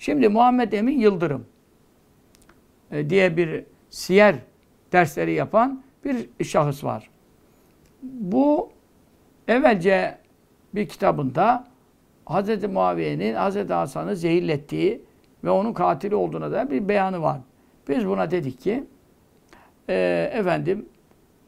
Şimdi Muhammed Emin Yıldırım e, diye bir siyer dersleri yapan bir şahıs var. Bu evvelce bir kitabında Hz. Muaviye'nin Hz. Hasan'ı zehirlettiği ve onun katili olduğuna dair bir beyanı var. Biz buna dedik ki e, efendim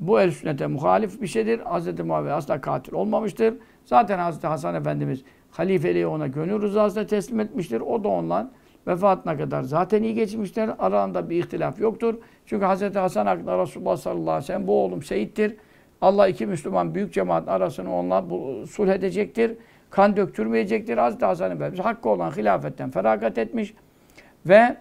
bu el sünnete muhalif bir şeydir. Hz. Muaviye asla katil olmamıştır. Zaten Hz. Hasan Efendimiz Halifeliği ona gönül rızasıyla teslim etmiştir. O da onunla vefatına kadar zaten iyi geçmişler. Aralarında bir ihtilaf yoktur. Çünkü Hz. Hasan hakkında Resulullah sallallahu aleyhi ve sellem bu oğlum şehittir. Allah iki Müslüman büyük cemaat arasını onunla sulh edecektir. Kan döktürmeyecektir. Hz. Hasan Efendimiz hakkı olan hilafetten feragat etmiş. Ve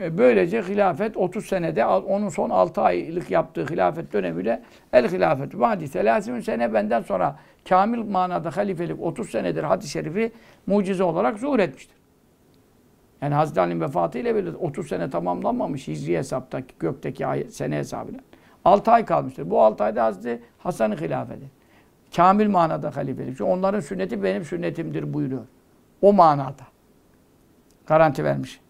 e, böylece hilafet 30 senede onun son 6 aylık yaptığı hilafet dönemiyle el hilafet vadi selasümün sene benden sonra kamil manada halifelik 30 senedir hadis-i şerifi mucize olarak zuhur etmiştir. Yani Hazreti Ali'nin vefatı ile 30 sene tamamlanmamış Hicri hesaptaki gökteki ay, sene hesabıyla. 6 ay kalmıştır. Bu 6 ayda Hazreti Hasan'ı hilafeti. Kamil manada halifelik. Çünkü onların sünneti benim sünnetimdir buyuruyor. O manada. Garanti vermiş.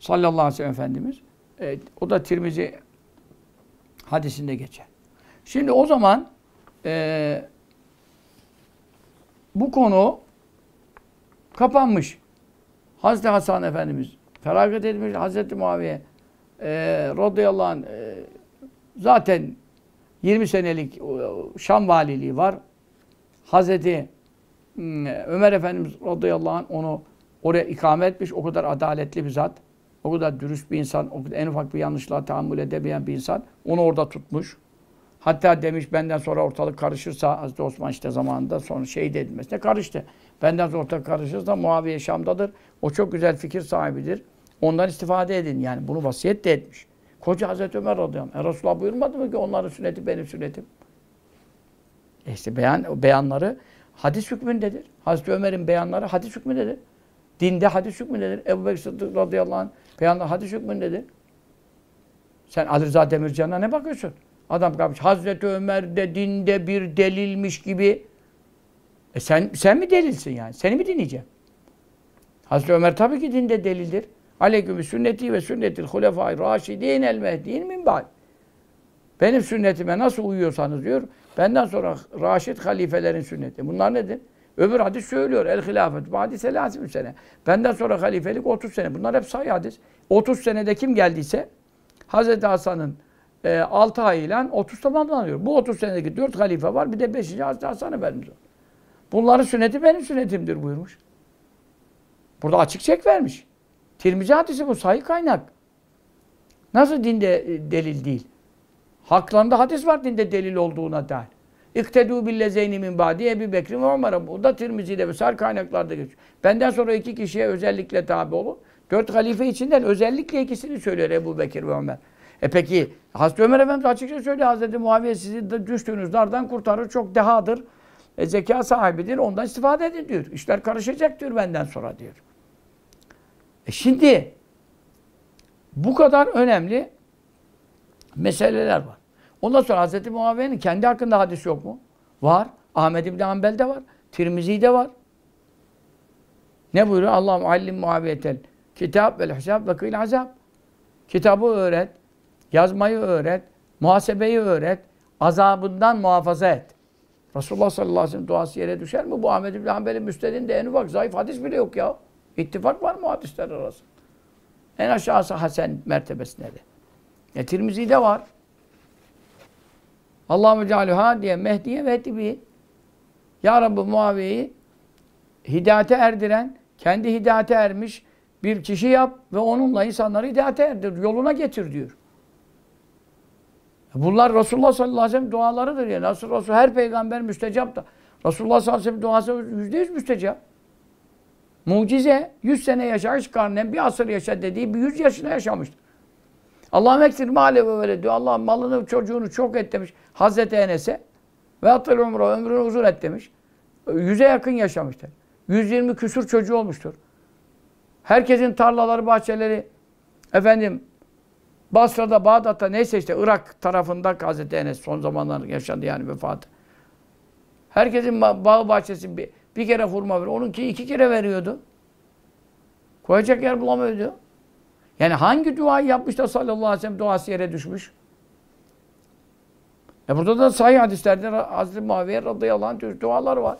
Sallallahu aleyhi ve sellem Efendimiz. E, o da Tirmizi hadisinde geçer. Şimdi o zaman e, bu konu kapanmış. Hazreti Hasan Efendimiz feragat etmiş. Hazreti Muaviye e, radıyallahu anh e, zaten 20 senelik e, Şam valiliği var. Hazreti hmm, Ömer Efendimiz radıyallahu anh onu oraya ikame etmiş. O kadar adaletli bir zat. O kadar dürüst bir insan. O kadar en ufak bir yanlışlığa tahammül edemeyen bir insan. Onu orada tutmuş. Hatta demiş benden sonra ortalık karışırsa Hazreti Osman işte zamanında sonra şehit edilmesine karıştı. Benden sonra ortalık karışırsa Muaviye Şam'dadır. O çok güzel fikir sahibidir. Ondan istifade edin. Yani bunu vasiyet de etmiş. Koca Hazreti Ömer radıyallahu anh. E Resulullah buyurmadı mı ki onların sünneti benim sünnetim? E işte beyan, beyanları hadis hükmündedir. Hazreti Ömer'in beyanları hadis hükmündedir. Dinde hadis hükmündedir. Ebu Bekir Sıddık radıyallahu anh beyanları hadis hükmündedir. Sen Adriza Demircan'a ne bakıyorsun? Adam kalmış Hazreti Ömer de dinde bir delilmiş gibi. E sen, sen mi delilsin yani? Seni mi dinleyeceğim? Hazreti Ömer tabii ki dinde delildir. Aleyküm sünneti ve sünnetil hulefai raşidin el mehdiin min ba'd. Benim sünnetime nasıl uyuyorsanız diyor. Benden sonra raşid halifelerin sünneti. Bunlar nedir? Öbür hadis söylüyor. El hilafet. Bu hadis elâsim sene. Benden sonra halifelik 30 sene. Bunlar hep sahih hadis. 30 senede kim geldiyse Hazreti Hasan'ın e, 6 ay ile 30 tamamlanıyor. Bu 30 senedeki 4 halife var. Bir de 5. Hazreti Hasan Efendimiz var. Bunların sünneti benim sünnetimdir buyurmuş. Burada açık çek vermiş. Tirmizi hadisi bu sahih kaynak. Nasıl dinde e, delil değil? Haklarında hadis var dinde delil olduğuna dair. İktedû billezeyni min ba'di Ebu Bekri ve Ömer'e. Bu da Tirmizi'de ve sar kaynaklarda geçiyor. Benden sonra iki kişiye özellikle tabi olun. Dört halife içinden özellikle ikisini söylüyor Ebu Bekir ve Ömer. E peki Hazreti Ömer Efendimiz açıkça söyledi Hazreti Muaviye sizi de düştüğünüz dardan kurtarır. Çok dehadır. E, zeka sahibidir. Ondan istifade edin diyor. İşler karışacak diyor benden sonra diyor. E şimdi bu kadar önemli meseleler var. Ondan sonra Hazreti Muaviye'nin kendi hakkında hadis yok mu? Var. Ahmed İbni Hanbel'de var. Tirmizi'de var. Ne buyuruyor? Allah'ım allim muaviyetel kitap ve hesap ve kıyıl azap. Kitabı öğret, yazmayı öğret, muhasebeyi öğret, azabından muhafaza et. Resulullah sallallahu aleyhi ve sellem duası yere düşer mi? Bu Ahmed İbni Hanbel'in müstedinde en ufak zayıf hadis bile yok ya. İttifak var mı hadisler arasında? En aşağısı Hasan mertebesinde de. E Tirmizi'de var. Allahu cealüha diye Mehdi'ye ve Hedibi. Ya Rabbi Muaviye'yi hidayete erdiren, kendi hidayete ermiş bir kişi yap ve onunla insanları hidayete erdir. Yoluna getir diyor. Bunlar Resulullah sallallahu aleyhi ve sellem dualarıdır yani. Resulullah Resul, her peygamber müstecap da. Resulullah sallallahu aleyhi ve sellem duası yüzde yüz müstecap. Mucize, yüz sene yaşa, üç karnen bir asır yaşa dediği bir yüz yaşına yaşamıştır. Allah'ım eksir malevi böyle diyor. Allah malını, çocuğunu çok et demiş. Hazreti Enes'e ve atıl umre, ömrünü uzun et demiş. Yüze yakın yaşamıştır. 120 küsur çocuğu olmuştur. Herkesin tarlaları, bahçeleri, efendim Basra'da, Bağdat'ta neyse işte Irak tarafında Hazreti Enes son zamanlar yaşandı yani vefatı. Herkesin bağ bahçesi bir, bir kere hurma veriyor. Onunki iki kere veriyordu. Koyacak yer bulamıyordu. Yani hangi duayı yapmış da sallallahu aleyhi ve sellem duası yere düşmüş? E burada da sahih hadislerde Hazreti Muaviye radıyallahu anh dualar var.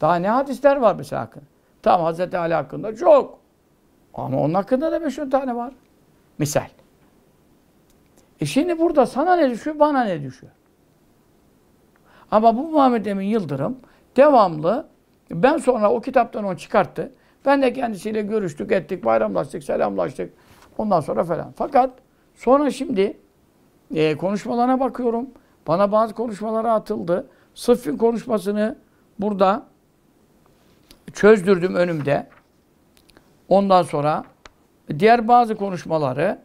Daha ne hadisler var mesela hakkında? Tamam Hazreti Ali hakkında çok. Ama onun hakkında da 500 tane var. Misal. E şimdi burada sana ne düşüyor, bana ne düşüyor? Ama bu Muhammed Emin Yıldırım devamlı, ben sonra o kitaptan onu çıkarttı. Ben de kendisiyle görüştük, ettik, bayramlaştık, selamlaştık. Ondan sonra falan. Fakat sonra şimdi e, konuşmalarına bakıyorum. Bana bazı konuşmalara atıldı. Sıffin konuşmasını burada çözdürdüm önümde. Ondan sonra diğer bazı konuşmaları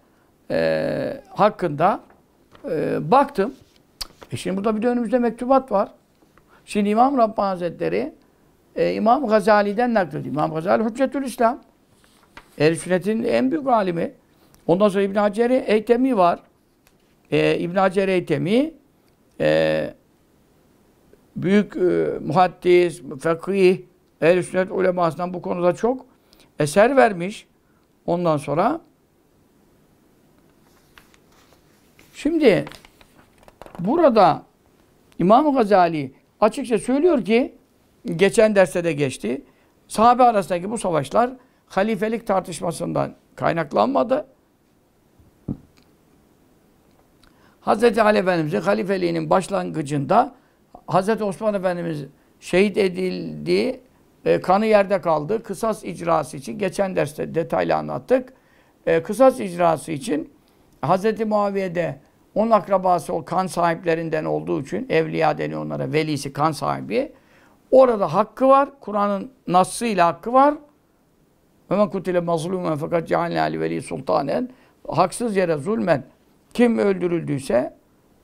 e, hakkında e, baktım. E şimdi burada bir de önümüzde mektubat var. Şimdi İmam Rabbani Hazretleri e, İmam Gazali'den naklediyor. İmam Gazali Hüccetül İslam. Ehl-i Sünnet'in en büyük alimi. Ondan sonra İbn Hacer Eytemi var. E, İbn Hacer Eytemi e, büyük e, muhaddis, fakih, ehl-i sünnet ulemasından bu konuda çok eser vermiş. Ondan sonra Şimdi burada İmam Gazali açıkça söylüyor ki geçen derste de geçti. Sahabe arasındaki bu savaşlar halifelik tartışmasından kaynaklanmadı. Hz. Ali Efendimiz'in halifeliğinin başlangıcında Hz. Osman Efendimiz şehit edildi, e, kanı yerde kaldı. Kısas icrası için, geçen derste detaylı anlattık. E, kısas icrası için Hz. Muaviye'de onun akrabası o kan sahiplerinden olduğu için evliya deniyor onlara velisi kan sahibi. Orada hakkı var. Kur'an'ın nasıyla hakkı var. Ömen kutile mazlumen fakat cealne ali veli sultanen. Haksız yere zulmen kim öldürüldüyse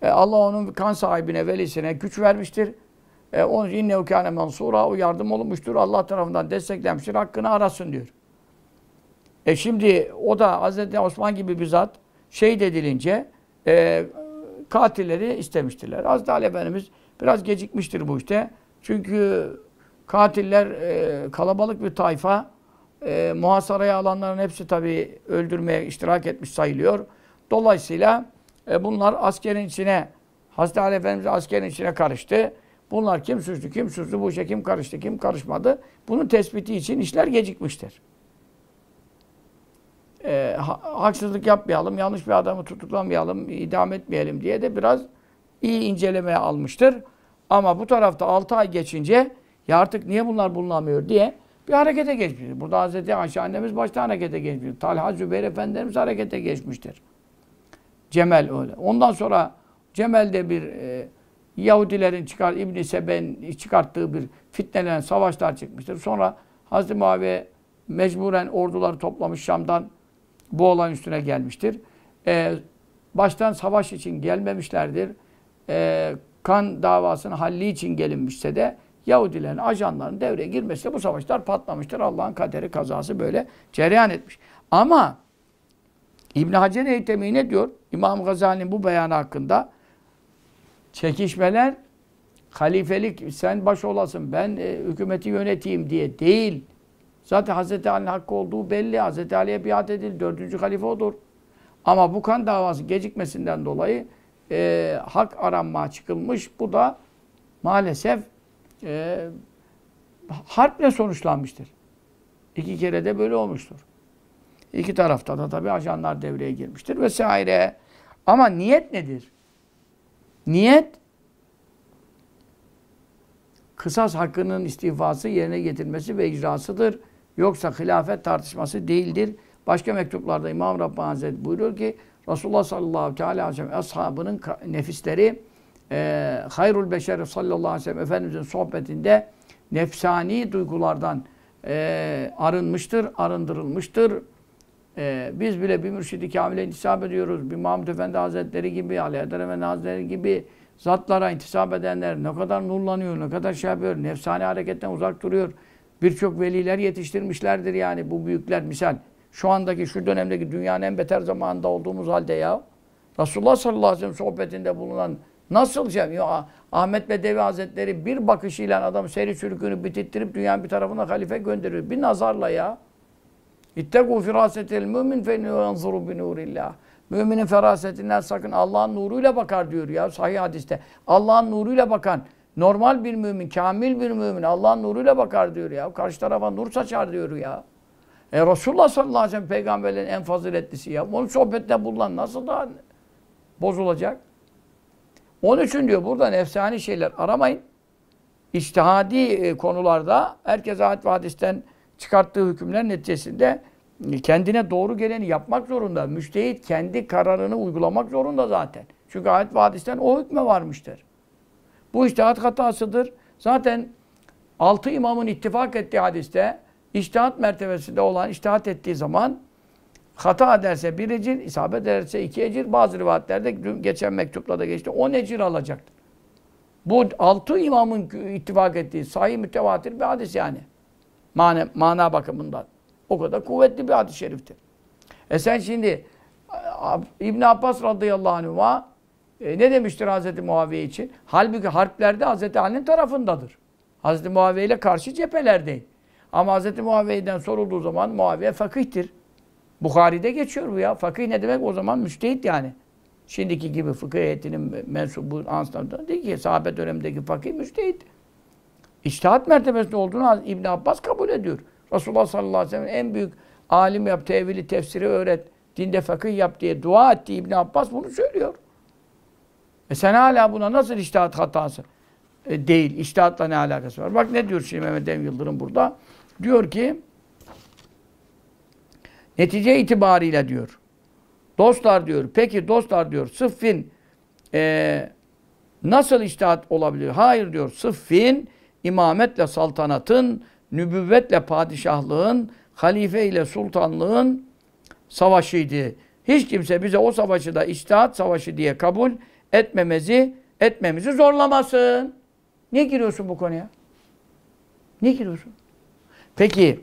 e, Allah onun kan sahibine, velisine güç vermiştir. E, onun inne ukane mansura o yardım olunmuştur. Allah tarafından desteklenmiştir. Hakkını arasın diyor. E şimdi o da Hazreti Osman gibi bir zat şehit edilince e, katilleri istemiştiler. Hazreti Ali Efendimiz biraz gecikmiştir bu işte. Çünkü katiller e, kalabalık bir tayfa. E, muhasaraya alanların hepsi tabi öldürmeye iştirak etmiş sayılıyor. Dolayısıyla e, bunlar askerin içine, Hazreti Ali Efendimiz askerin içine karıştı. Bunlar kim suçlu, kim suçlu, bu işe kim karıştı, kim karışmadı. Bunun tespiti için işler gecikmiştir e, haksızlık yapmayalım, yanlış bir adamı tutuklamayalım, idam etmeyelim diye de biraz iyi incelemeye almıştır. Ama bu tarafta 6 ay geçince ya artık niye bunlar bulunamıyor diye bir harekete geçmiştir. Burada Hazreti Ayşe annemiz başta harekete geçmiştir. Talha Zübeyir Efendimiz harekete geçmiştir. Cemel öyle. Ondan sonra Cemel de bir e, Yahudilerin çıkar İbn Seben çıkarttığı bir fitnelen savaşlar çıkmıştır. Sonra Hazreti Muaviye mecburen orduları toplamış Şam'dan bu olan üstüne gelmiştir. E, baştan savaş için gelmemişlerdir. E, kan davasının halli için gelinmişse de Yahudilerin ajanlarının devreye girmesiyle bu savaşlar patlamıştır. Allah'ın kaderi kazası böyle cereyan etmiş. Ama İbn Hacer Eytemi ne diyor? İmam Gazali'nin bu beyanı hakkında çekişmeler halifelik sen baş olasın ben e, hükümeti yöneteyim diye değil. Zaten Hazreti Ali'nin hakkı olduğu belli. Hazreti Ali'ye biat edildi. Dördüncü halife odur. Ama bu kan davası gecikmesinden dolayı e, hak aranma çıkılmış. Bu da maalesef e, harple sonuçlanmıştır. İki kere de böyle olmuştur. İki tarafta da tabii ajanlar devreye girmiştir vesaire. Ama niyet nedir? Niyet kısas hakkının istifası yerine getirmesi ve icrasıdır. Yoksa hilafet tartışması değildir. Başka mektuplarda İmam Rabbani Hazreti buyuruyor ki Resulullah sallallahu aleyhi ve sellem ashabının nefisleri e, hayrul beşer sallallahu aleyhi ve sellem Efendimizin sohbetinde nefsani duygulardan e, arınmıştır, arındırılmıştır. E, biz bile bir mürşidi kamile intisap ediyoruz. Bir Mahmud Efendi Hazretleri gibi, Ali Eder Efendi Hazretleri gibi zatlara intisap edenler ne kadar nurlanıyor, ne kadar şey yapıyor, nefsani hareketten uzak duruyor. Birçok veliler yetiştirmişlerdir yani bu büyükler. Misal şu andaki şu dönemdeki dünyanın en beter zamanında olduğumuz halde ya. Resulullah sallallahu aleyhi ve sellem sohbetinde bulunan nasıl cem şey, Ya, Ahmet Bedevi Hazretleri bir bakışıyla adam seri sürükünü bitittirip dünyanın bir tarafına halife gönderiyor. Bir nazarla ya. İttegû firâsetel mümin fe yanzuru bi nurillah. Müminin ferasetinden sakın Allah'ın nuruyla bakar diyor ya sahih hadiste. Allah'ın nuruyla bakan Normal bir mümin, kamil bir mümin Allah'ın nuruyla bakar diyor ya. Karşı tarafa nur saçar diyor ya. E Resulullah sallallahu aleyhi ve sellem peygamberlerin en faziletlisi ya. Onun sohbette bulunan nasıl daha bozulacak? Onun için diyor buradan efsane şeyler aramayın. İçtihadi e, konularda herkes ayet ve hadisten çıkarttığı hükümler neticesinde e, kendine doğru geleni yapmak zorunda. Müştehit kendi kararını uygulamak zorunda zaten. Çünkü ayet ve hadisten o hükme varmıştır. Bu iştihat hatasıdır. Zaten altı imamın ittifak ettiği hadiste iştihat mertebesinde olan iştihat ettiği zaman hata ederse bir ecir, isabet ederse iki ecir. Bazı rivayetlerde geçen mektupla da geçti. On ecir alacaktır. Bu altı imamın ittifak ettiği sahih mütevatir bir hadis yani. mane mana bakımından. O kadar kuvvetli bir hadis-i şeriftir. E sen şimdi İbn Abbas radıyallahu anh'a e, ne demiştir Hazreti Muaviye için? Halbuki harplerde Hazreti Ali'nin tarafındadır. Hazreti Muaviye ile karşı cephelerdeyim. Ama Hazreti Muaviye'den sorulduğu zaman Muaviye fakihtir. Bukhari'de geçiyor bu ya. Fakih ne demek? O zaman müstehit yani. Şimdiki gibi fıkıh heyetinin mensubu Anstam'da değil ki sahabe dönemindeki fakih müstehit. İçtihat mertebesinde olduğunu İbn Abbas kabul ediyor. Resulullah sallallahu aleyhi ve sellem en büyük alim yap, tevili, tefsiri öğret, dinde fakih yap diye dua etti İbn Abbas bunu söylüyor. E sen hala buna nasıl iştihat hatası e, değil, iştihatla ne alakası var? Bak ne diyor şimdi Mehmet Emin Yıldırım burada? Diyor ki, netice itibariyle diyor, dostlar diyor, peki dostlar diyor, sıffin e, nasıl iştihat olabilir? Hayır diyor, sıffin imametle saltanatın, nübüvvetle padişahlığın, halife ile sultanlığın savaşıydı. Hiç kimse bize o savaşı da iştihat savaşı diye kabul Etmemizi, etmemizi zorlamasın. Niye giriyorsun bu konuya? Niye giriyorsun? Peki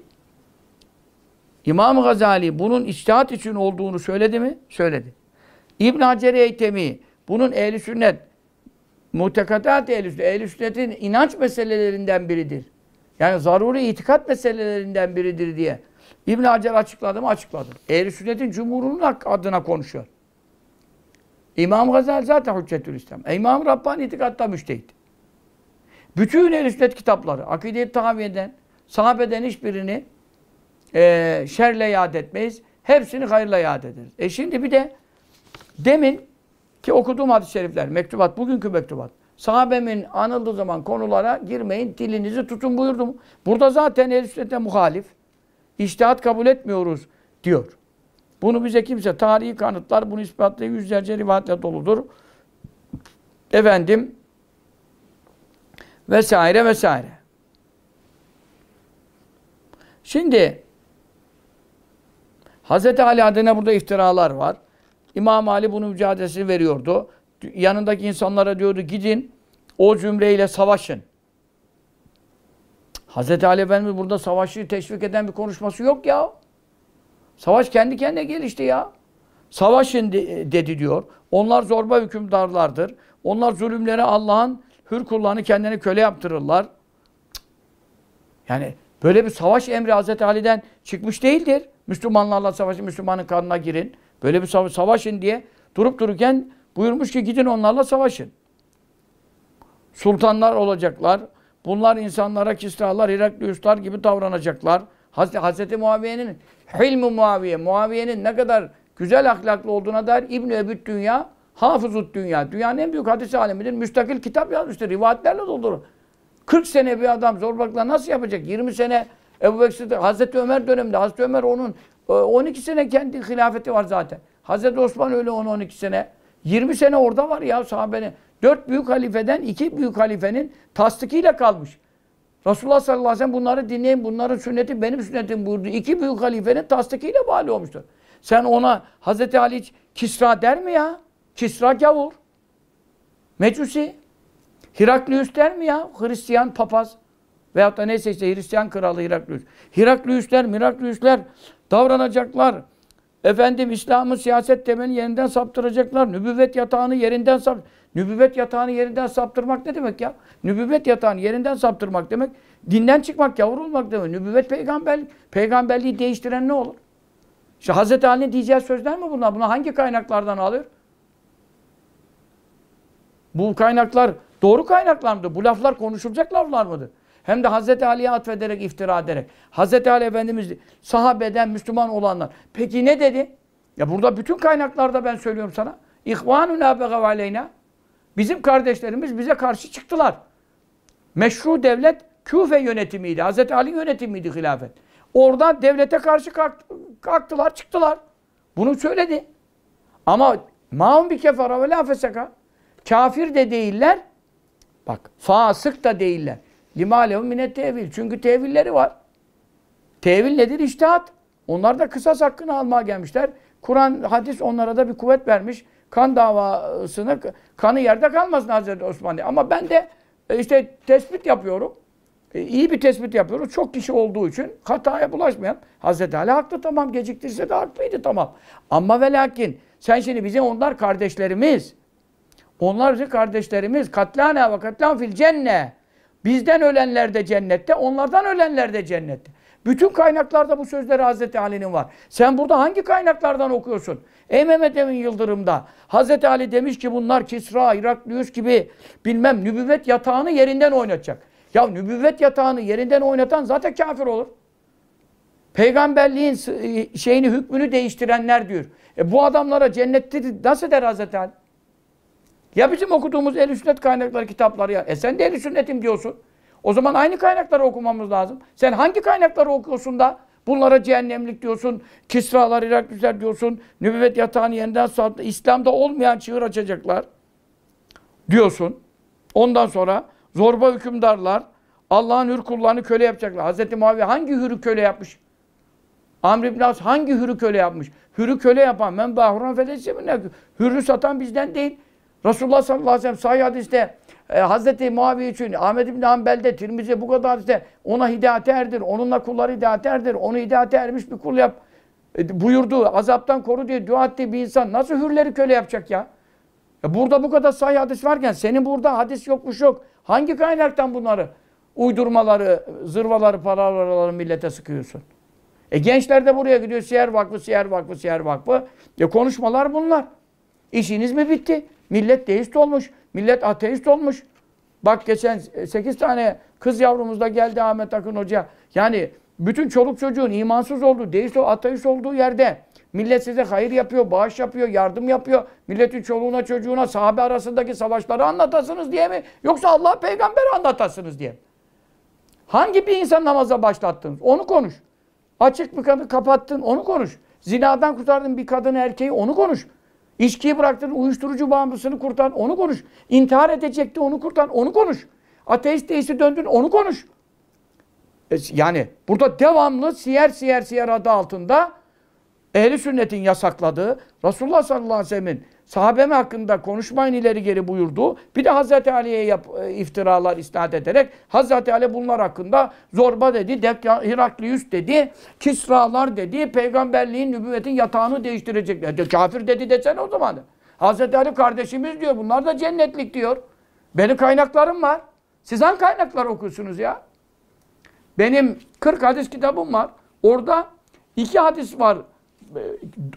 İmam Gazali bunun içtihat için olduğunu söyledi mi? Söyledi. İbn Hacer Eytemi bunun ehli sünnet mutekatat ehli sünnet, ehli sünnetin inanç meselelerinden biridir. Yani zaruri itikat meselelerinden biridir diye. İbn Hacer açıkladı mı? Açıkladı. Ehli sünnetin cumhurunun adına konuşuyor. İmam Gazali zaten Hüccetül İslam. E, İmam Rabbani itikatta müştehit. Bütün el sünnet kitapları, akide-i tahaviyeden, sahabeden hiçbirini e, şerle yad etmeyiz. Hepsini hayırla yad ederiz. E şimdi bir de demin ki okuduğum hadis-i şerifler, mektubat, bugünkü mektubat. Sahabemin anıldığı zaman konulara girmeyin, dilinizi tutun buyurdum. Burada zaten el sünnete muhalif. İçtihat kabul etmiyoruz diyor. Bunu bize kimse tarihi kanıtlar bunu ispatla yüzlerce rivayetle doludur. Efendim vesaire vesaire. Şimdi Hz. Ali adına burada iftiralar var. İmam Ali bunun mücadelesini veriyordu. Yanındaki insanlara diyordu gidin o cümleyle savaşın. Hz. Ali Efendimiz burada savaşı teşvik eden bir konuşması yok ya. Savaş kendi kendine gelişti ya. Savaşın dedi diyor. Onlar zorba hükümdarlardır. Onlar zulümlere Allah'ın hür kullarını kendine köle yaptırırlar. Yani böyle bir savaş emri Hazreti Ali'den çıkmış değildir. Müslümanlarla savaşın, Müslümanın kanına girin. Böyle bir savaş, savaşın diye durup dururken buyurmuş ki gidin onlarla savaşın. Sultanlar olacaklar. Bunlar insanlara Kisralar, Herakliuslar gibi davranacaklar. Hazreti Muaviye'nin Hilm-i Muaviye, Muaviye'nin ne kadar güzel ahlaklı olduğuna dair İbn-i Ebüt Dünya, Hafızut Dünya, dünyanın en büyük hadis alemidir. Müstakil kitap yazmıştır, rivayetlerle dolu. 40 sene bir adam zorbalıkla nasıl yapacak? 20 sene Ebu Bekir'de, Hazreti Ömer döneminde, Hazreti Ömer onun 12 e, sene kendi hilafeti var zaten. Hazreti Osman öyle 10-12 sene. 20 sene orada var ya sahabenin. Dört büyük halifeden iki büyük halifenin tasdikiyle kalmış. Resulullah sallallahu aleyhi ve sellem bunları dinleyin, bunların sünneti benim sünnetim buyurdu. İki büyük halifenin tasdikiyle bali olmuştur. Sen ona Hazreti Ali Kisra der mi ya? Kisra gavur. Mecusi. Heraklius der mi ya? Hristiyan papaz. Veyahut da neyse işte Hristiyan kralı Heraklius. Herakliusler, Mirakliusler davranacaklar. Efendim İslam'ın siyaset temelini yeniden saptıracaklar. Nübüvvet yatağını yerinden sap Nübüvvet yatağını yerinden saptırmak ne demek ya? Nübüvvet yatağını yerinden saptırmak demek dinden çıkmak, yavrulmak demek. Nübüvvet peygamberlik. Peygamberliği değiştiren ne olur? İşte Hazreti Ali'nin diyeceği sözler mi bunlar? Bunu hangi kaynaklardan alıyor? Bu kaynaklar doğru kaynaklar mıdır? Bu laflar konuşulacak laflar mıdır? Hem de Hazreti Ali'ye atfederek, iftira ederek. Hazreti Ali Efendimiz sahabeden Müslüman olanlar. Peki ne dedi? Ya burada bütün kaynaklarda ben söylüyorum sana. İhvanuna begav aleyna. Bizim kardeşlerimiz bize karşı çıktılar. Meşru devlet Küfe yönetimiydi. Hazreti Ali yönetimiydi hilafet. Orada devlete karşı kalktılar, çıktılar. Bunu söyledi. Ama maun bir kefara ve la feseka. Kafir de değiller. Bak fasık da değiller. Limalehum minet tevil. Çünkü tevilleri var. Tevil nedir? İçtihat. Onlar da kısas hakkını almaya gelmişler. Kur'an, hadis onlara da bir kuvvet vermiş. Kan davasını, kanı yerde kalmasın Hazreti Osman diye. Ama ben de e, işte tespit yapıyorum. E, iyi bir tespit yapıyorum. Çok kişi olduğu için hataya bulaşmayan. Hazreti Ali haklı tamam. Geciktirse de haklıydı tamam. Ama ve lakin sen şimdi bize onlar kardeşlerimiz. Onlar kardeşlerimiz. Katlana ve katlan fil cenne. Bizden ölenler de cennette, onlardan ölenler de cennette. Bütün kaynaklarda bu sözleri Hazreti Ali'nin var. Sen burada hangi kaynaklardan okuyorsun? Ey Mehmet Emin Yıldırım'da Hazreti Ali demiş ki bunlar Kisra, Iraklius gibi bilmem nübüvvet yatağını yerinden oynatacak. Ya nübüvvet yatağını yerinden oynatan zaten kafir olur. Peygamberliğin e, şeyini hükmünü değiştirenler diyor. E bu adamlara cennette nasıl der Hazreti Ali? Ya bizim okuduğumuz el sünnet kaynakları kitapları ya. E sen de el sünnetim diyorsun. O zaman aynı kaynakları okumamız lazım. Sen hangi kaynakları okuyorsun da bunlara cehennemlik diyorsun, Kisralar, Iraklüsler diyorsun, nübüvvet yatağını yeniden sağladı, İslam'da olmayan çığır açacaklar diyorsun. Ondan sonra zorba hükümdarlar, Allah'ın hür kullarını köle yapacaklar. Hazreti Muaviye hangi hürü köle yapmış? Amr ibn As hangi hürü köle yapmış? Hürü köle yapan, men bahuran fedessemin Hürü satan bizden değil. Resulullah sallallahu aleyhi ve sellem sahih hadiste e, Hazreti Muavi için Ahmed İbni Hanbel'de Tirmizi bu kadar hadiste ona hidayete erdir. Onunla kulları hidayete erdir. Onu hidayete ermiş bir kul yap e, buyurdu. Azaptan koru diye dua ettiği bir insan nasıl hürleri köle yapacak ya? ya burada bu kadar sahih hadis varken senin burada hadis yokmuş yok. Hangi kaynaktan bunları? Uydurmaları, zırvaları, paraları millete sıkıyorsun. E gençler de buraya gidiyor. Siyer Vakfı, Siyer Vakfı, Siyer Vakfı. E konuşmalar bunlar. İşiniz mi bitti? Millet deist olmuş, millet ateist olmuş. Bak geçen 8 e, tane kız yavrumuz da geldi Ahmet Akın Hoca. Yani bütün çoluk çocuğun imansız olduğu, deist olduğu, ateist olduğu yerde millet size hayır yapıyor, bağış yapıyor, yardım yapıyor. Milletin çoluğuna çocuğuna sahabe arasındaki savaşları anlatasınız diye mi? Yoksa Allah peygamberi anlatasınız diye Hangi bir insan namaza başlattın? Onu konuş. Açık bir kapattın, onu konuş. Zinadan kurtardın bir kadını erkeği, onu konuş. İçkiyi bıraktın, uyuşturucu bağımlısını kurtan, onu konuş. İntihar edecekti, onu kurtan, onu konuş. Ateist değilse döndün, onu konuş. E, yani burada devamlı siyer siyer siyer adı altında ehli sünnetin yasakladığı, Resulullah sallallahu aleyhi ve sellem'in sahabeme hakkında konuşmayın ileri geri buyurduğu, bir de Hazreti Ali'ye yap, e, iftiralar isnat ederek Hazreti Ali bunlar hakkında zorba dedi, Heraklius dedi, Kisralar dedi, peygamberliğin, nübüvvetin yatağını değiştirecekler. De, kafir dedi desene o zaman. Hazreti Ali kardeşimiz diyor, bunlar da cennetlik diyor. Benim kaynaklarım var. Siz hangi kaynaklar okuyorsunuz ya? Benim 40 hadis kitabım var. Orada iki hadis var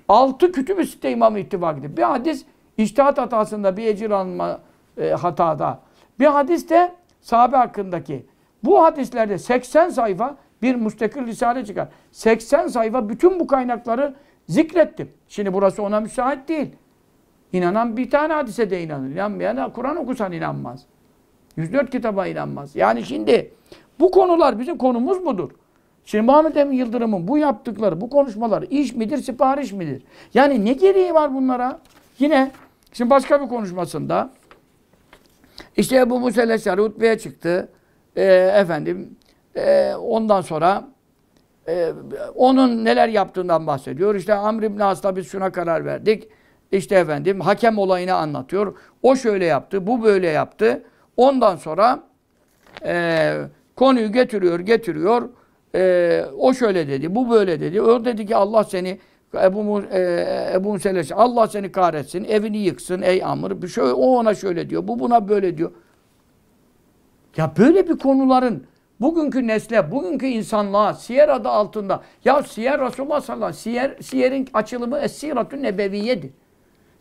altı kütüb-ü sitte imamı ittifak bir hadis iştihat hatasında bir ecir alma e, hatada bir hadis de sahabe hakkındaki bu hadislerde 80 sayfa bir müstakil risale çıkar. 80 sayfa bütün bu kaynakları zikrettim. Şimdi burası ona müsait değil. İnanan bir tane hadise de inanır. İnanmayan Kur'an okusan inanmaz. 104 kitaba inanmaz. Yani şimdi bu konular bizim konumuz budur. Şimdi Muhammed Emin Yıldırım'ın bu yaptıkları, bu konuşmalar iş midir, sipariş midir? Yani ne gereği var bunlara? Yine şimdi başka bir konuşmasında işte bu Musel Eşari hutbeye çıktı. Ee, efendim e, ondan sonra e, onun neler yaptığından bahsediyor. İşte Amr İbni As'la biz şuna karar verdik. İşte efendim hakem olayını anlatıyor. O şöyle yaptı, bu böyle yaptı. Ondan sonra e, konuyu getiriyor, getiriyor e, o şöyle dedi, bu böyle dedi. O dedi ki Allah seni Ebu, e, Ebu Seleş, Allah seni kahretsin, evini yıksın ey Amr. Bir şey, o ona şöyle diyor, bu buna böyle diyor. Ya böyle bir konuların bugünkü nesle, bugünkü insanlığa siyer adı altında. Ya siyer Resulullah sallallahu aleyhi ve sellem, siyer, siyerin açılımı Es-Siratun Nebeviye'dir.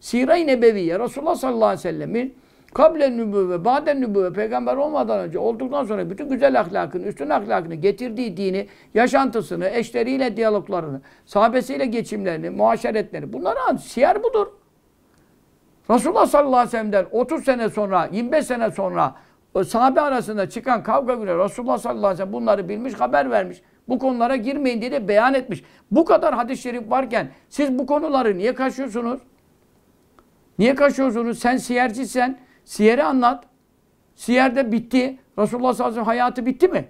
Sire-i Nebeviye, Resulullah sallallahu aleyhi ve sellemin Kable nübüvve, baden nübüvve, peygamber olmadan önce, olduktan sonra bütün güzel ahlakını, üstün ahlakını, getirdiği dini, yaşantısını, eşleriyle diyaloglarını, sahabesiyle geçimlerini, muaşeretlerini, bunları an, siyer budur. Resulullah sallallahu aleyhi ve sellem'den 30 sene sonra, 25 sene sonra e, sahabe arasında çıkan kavga güne Resulullah sallallahu aleyhi ve sellem bunları bilmiş, haber vermiş. Bu konulara girmeyin diye de beyan etmiş. Bu kadar hadis-i şerif varken siz bu konuları niye kaşıyorsunuz? Niye kaşıyorsunuz? Sen siyercisen, Siyer'i anlat. Siyer de bitti. Resulullah sallallahu aleyhi ve sellem hayatı bitti mi?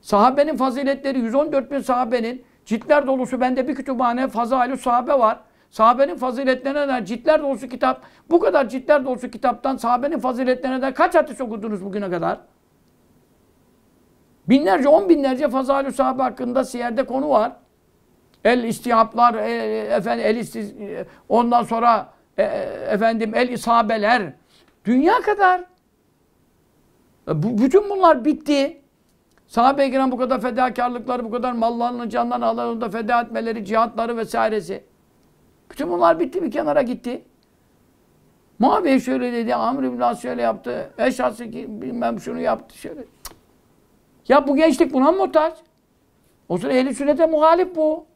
Sahabenin faziletleri 114 bin sahabenin ciltler dolusu bende bir kütüphane fazailü sahabe var. Sahabenin faziletlerine de ciltler dolusu kitap. Bu kadar ciltler dolusu kitaptan sahabenin faziletlerine de kaç hadis okudunuz bugüne kadar? Binlerce, on binlerce fazailü sahabe hakkında siyerde konu var. El istihaplar, e, e efendim el istiz, e, ondan sonra e, e efendim el isabeler, Dünya kadar. E, bu, bütün bunlar bitti. Sahabe-i kiram bu kadar fedakarlıkları, bu kadar mallarını, canlarını, Allah'ın da feda etmeleri, cihatları vesairesi. Bütün bunlar bitti, bir kenara gitti. Muaviye şöyle dedi, Amr ibn As şöyle yaptı, Eşhası bilmem şunu yaptı, şöyle. Ya bu gençlik buna mı muhtaç? O sıra ehli sünnete muhalif bu.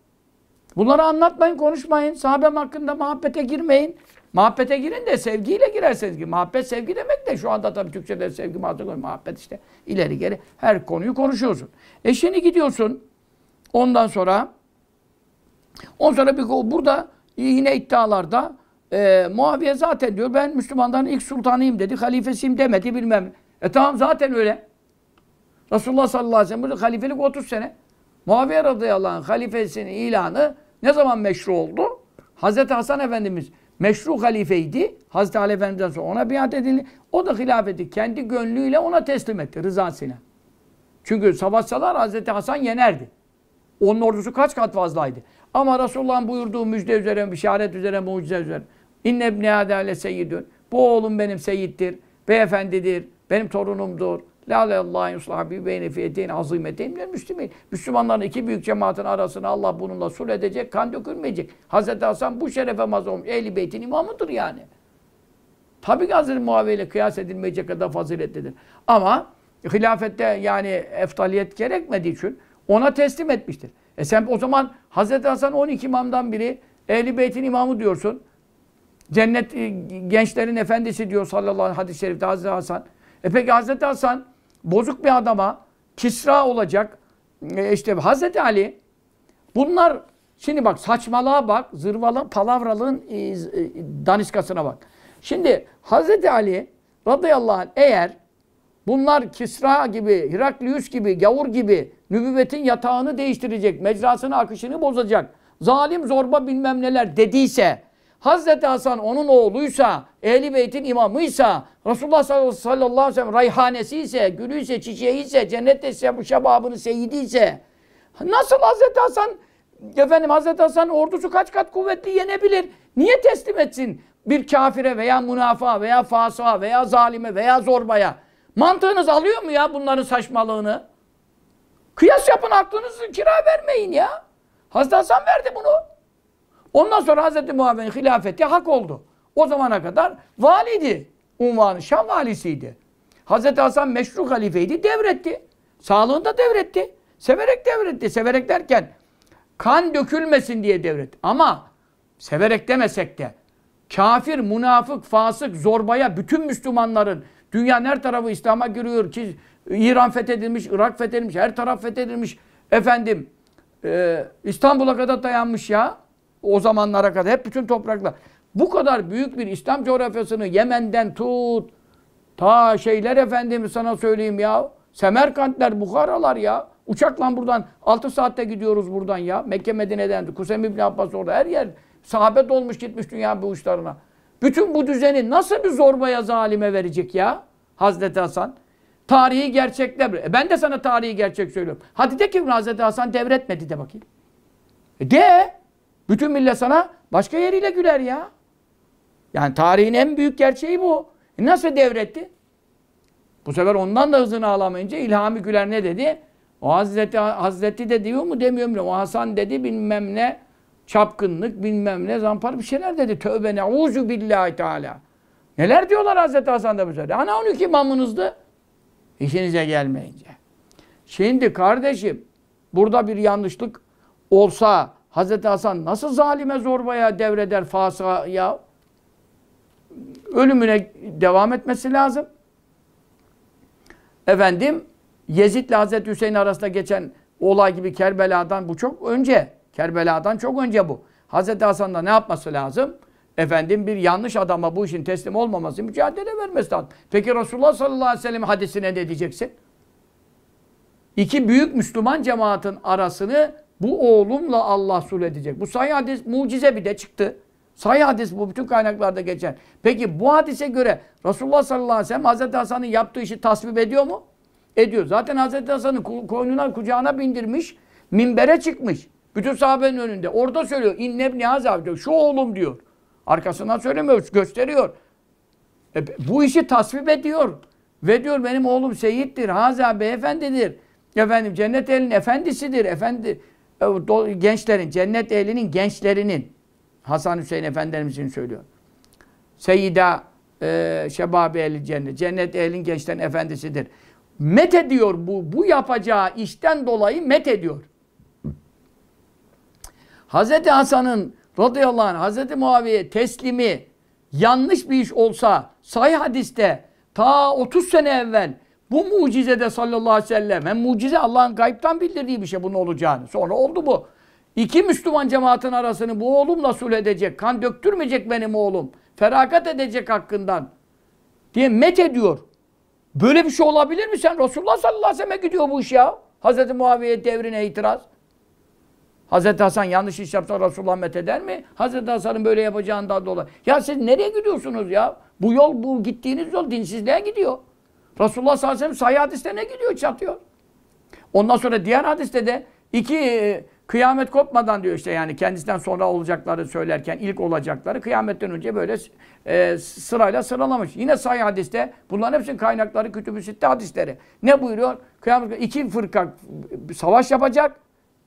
Bunları anlatmayın, konuşmayın. Sahabem hakkında muhabbete girmeyin. Muhabbete girin de sevgiyle girerseniz ki. Muhabbet sevgi demek de şu anda tabii Türkçe'de sevgi, muhabbet, muhabbet işte ileri geri her konuyu konuşuyorsun. eşini gidiyorsun ondan sonra ondan sonra bir burada yine iddialarda e, Muaviye zaten diyor ben Müslümanların ilk sultanıyım dedi, halifesiyim demedi bilmem. E tamam zaten öyle. Resulullah sallallahu aleyhi ve sellem halifelik 30 sene. Muaviye radıyallahu anh halifesinin ilanı ne zaman meşru oldu? Hazreti Hasan Efendimiz meşru halifeydi. Hazreti Ali Efendimiz'den sonra ona biat edildi. O da hilafeti kendi gönlüyle ona teslim etti rızasıyla. Çünkü savaşsalar Hazreti Hasan yenerdi. Onun ordusu kaç kat fazlaydı. Ama Resulullah'ın buyurduğu müjde üzere, işaret üzere, mucize üzere. İnne ibni adale seyyidün. Bu oğlum benim seyittir, beyefendidir, benim torunumdur, La la Allah yuslaha bi beyne fiyeteyn azimeteyn müslümin. Müslümanların iki büyük cemaatin arasını Allah bununla sulh edecek, kan dökülmeyecek. Hazreti Hasan bu şerefe mazhar olmuş. Ehli beytin imamıdır yani. tabi ki Hazreti Muaviye ile kıyas edilmeyecek kadar faziletlidir. Ama hilafette yani eftaliyet gerekmediği için ona teslim etmiştir. E sen o zaman Hazreti Hasan 12 imamdan biri Ehli Beyt'in imamı diyorsun. Cennet e, gençlerin efendisi diyor sallallahu aleyhi hadis-i şerifte Hazreti Hasan. E peki Hazreti Hasan bozuk bir adama Kisra olacak. E işte Hazreti Ali bunlar şimdi bak saçmalığa bak, zırvalı palavralığın e, e daniskasına bak. Şimdi Hazreti Ali radıyallahu anh eğer bunlar Kisra gibi, Heraklius gibi, gavur gibi nübüvvetin yatağını değiştirecek, mecrasını, akışını bozacak, zalim zorba bilmem neler dediyse Hazreti Hasan onun oğluysa, Ehli Beyt'in imamıysa, Resulullah sallallahu aleyhi ve sellem rayhanesi ise, gülü ise, çiçeği ise, cennette ise, bu şebabının seyidi ise, nasıl Hazreti Hasan, efendim Hazreti Hasan ordusu kaç kat kuvvetli yenebilir? Niye teslim etsin bir kafire veya münafa veya fasığa veya zalime veya zorbaya? Mantığınız alıyor mu ya bunların saçmalığını? Kıyas yapın aklınızı kira vermeyin ya. Hazreti Hasan verdi bunu. Ondan sonra Hz. Muhammed'in hilafeti hak oldu. O zamana kadar validi, Unvanı Şam valisiydi. Hz. Hasan meşru halifeydi. Devretti. Sağlığında devretti. Severek devretti. Severek derken kan dökülmesin diye devretti. Ama severek demesek de kafir, münafık, fasık, zorbaya bütün Müslümanların dünya her tarafı İslam'a giriyor ki İran fethedilmiş, Irak fethedilmiş, her taraf fethedilmiş. Efendim e, İstanbul'a kadar dayanmış ya o zamanlara kadar hep bütün topraklar. Bu kadar büyük bir İslam coğrafyasını Yemen'den tut ta şeyler efendim sana söyleyeyim ya. Semerkantler, Bukharalar ya. Uçakla buradan 6 saatte gidiyoruz buradan ya. Mekke Medine'den. Kusem İbni Abbas orada her yer sahabet olmuş gitmiş dünya bu uçlarına. Bütün bu düzeni nasıl bir zorbaya zalime verecek ya Hazreti Hasan? Tarihi gerçekle. E ben de sana tarihi gerçek söylüyorum. Hadi de ki Hazreti Hasan devretmedi de bakayım. E de bütün millet sana başka yeriyle güler ya. Yani tarihin en büyük gerçeği bu. E nasıl devretti? Bu sefer ondan da hızını alamayınca İlhami Güler ne dedi? O Hazreti, Hazreti de diyor mu demiyor mu? O Hasan dedi bilmem ne çapkınlık bilmem ne zampar bir şeyler dedi. Tövbe ne uzu billahi teala. Neler diyorlar Hazreti Hasan da bu sefer? Ana 12 imamınızdı. İşinize gelmeyince. Şimdi kardeşim burada bir yanlışlık olsa Hazreti Hasan nasıl zalime zorbaya devreder ya Ölümüne devam etmesi lazım. Efendim Yezid ile Hazreti Hüseyin arasında geçen olay gibi Kerbela'dan bu çok önce. Kerbela'dan çok önce bu. Hazreti Hasan da ne yapması lazım? Efendim bir yanlış adama bu işin teslim olmaması, mücadele vermesi lazım. Peki Resulullah sallallahu aleyhi ve sellem hadisine ne diyeceksin? İki büyük Müslüman cemaatin arasını bu oğlumla Allah sulh edecek. Bu sahih hadis mucize bir de çıktı. Sahih hadis bu bütün kaynaklarda geçen. Peki bu hadise göre Resulullah sallallahu aleyhi ve sellem Hazreti Hasan'ın yaptığı işi tasvip ediyor mu? Ediyor. Zaten Hazreti Hasan'ı koynuna kucağına bindirmiş. Minbere çıkmış. Bütün sahabenin önünde. Orada söylüyor. İnnebni hazab diyor. Şu oğlum diyor. Arkasından söylemiyor. Gösteriyor. E, bu işi tasvip ediyor. Ve diyor benim oğlum seyittir. Haza beyefendidir. Efendim cennet elin efendisidir. Efendi e, gençlerin, cennet ehlinin gençlerinin Hasan Hüseyin Efendimiz'in söylüyor. Seyyida e, şebabi ehli cennet. Cennet ehlin gençlerin efendisidir. Met ediyor bu. Bu yapacağı işten dolayı met ediyor. Hazreti Hasan'ın radıyallahu anh Hazreti Muaviye teslimi yanlış bir iş olsa sahih hadiste ta 30 sene evvel bu mucize de sallallahu aleyhi ve sellem hem mucize Allah'ın gayiptan bildirdiği bir şey bunun olacağını. Sonra oldu bu. İki Müslüman cemaatin arasını bu oğlumla sulh edecek. Kan döktürmeyecek benim oğlum. Feragat edecek hakkından. Diye met ediyor. Böyle bir şey olabilir mi sen? Resulullah sallallahu aleyhi ve sellem'e gidiyor bu iş ya. Hazreti Muaviye devrine itiraz. Hazreti Hasan yanlış iş yapsa Resulullah met eder mi? Hazreti Hasan'ın böyle yapacağından dolayı. Ya siz nereye gidiyorsunuz ya? Bu yol, bu gittiğiniz yol dinsizliğe gidiyor. Resulullah sallallahu aleyhi ve sellem sahih hadiste ne gidiyor çatıyor. Ondan sonra diğer hadiste de iki e, kıyamet kopmadan diyor işte yani kendisinden sonra olacakları söylerken ilk olacakları kıyametten önce böyle e, sırayla sıralamış. Yine sahih hadiste bunların hepsinin kaynakları Kütübü ü sitte hadisleri. Ne buyuruyor? Kıyamet iki fırka savaş yapacak.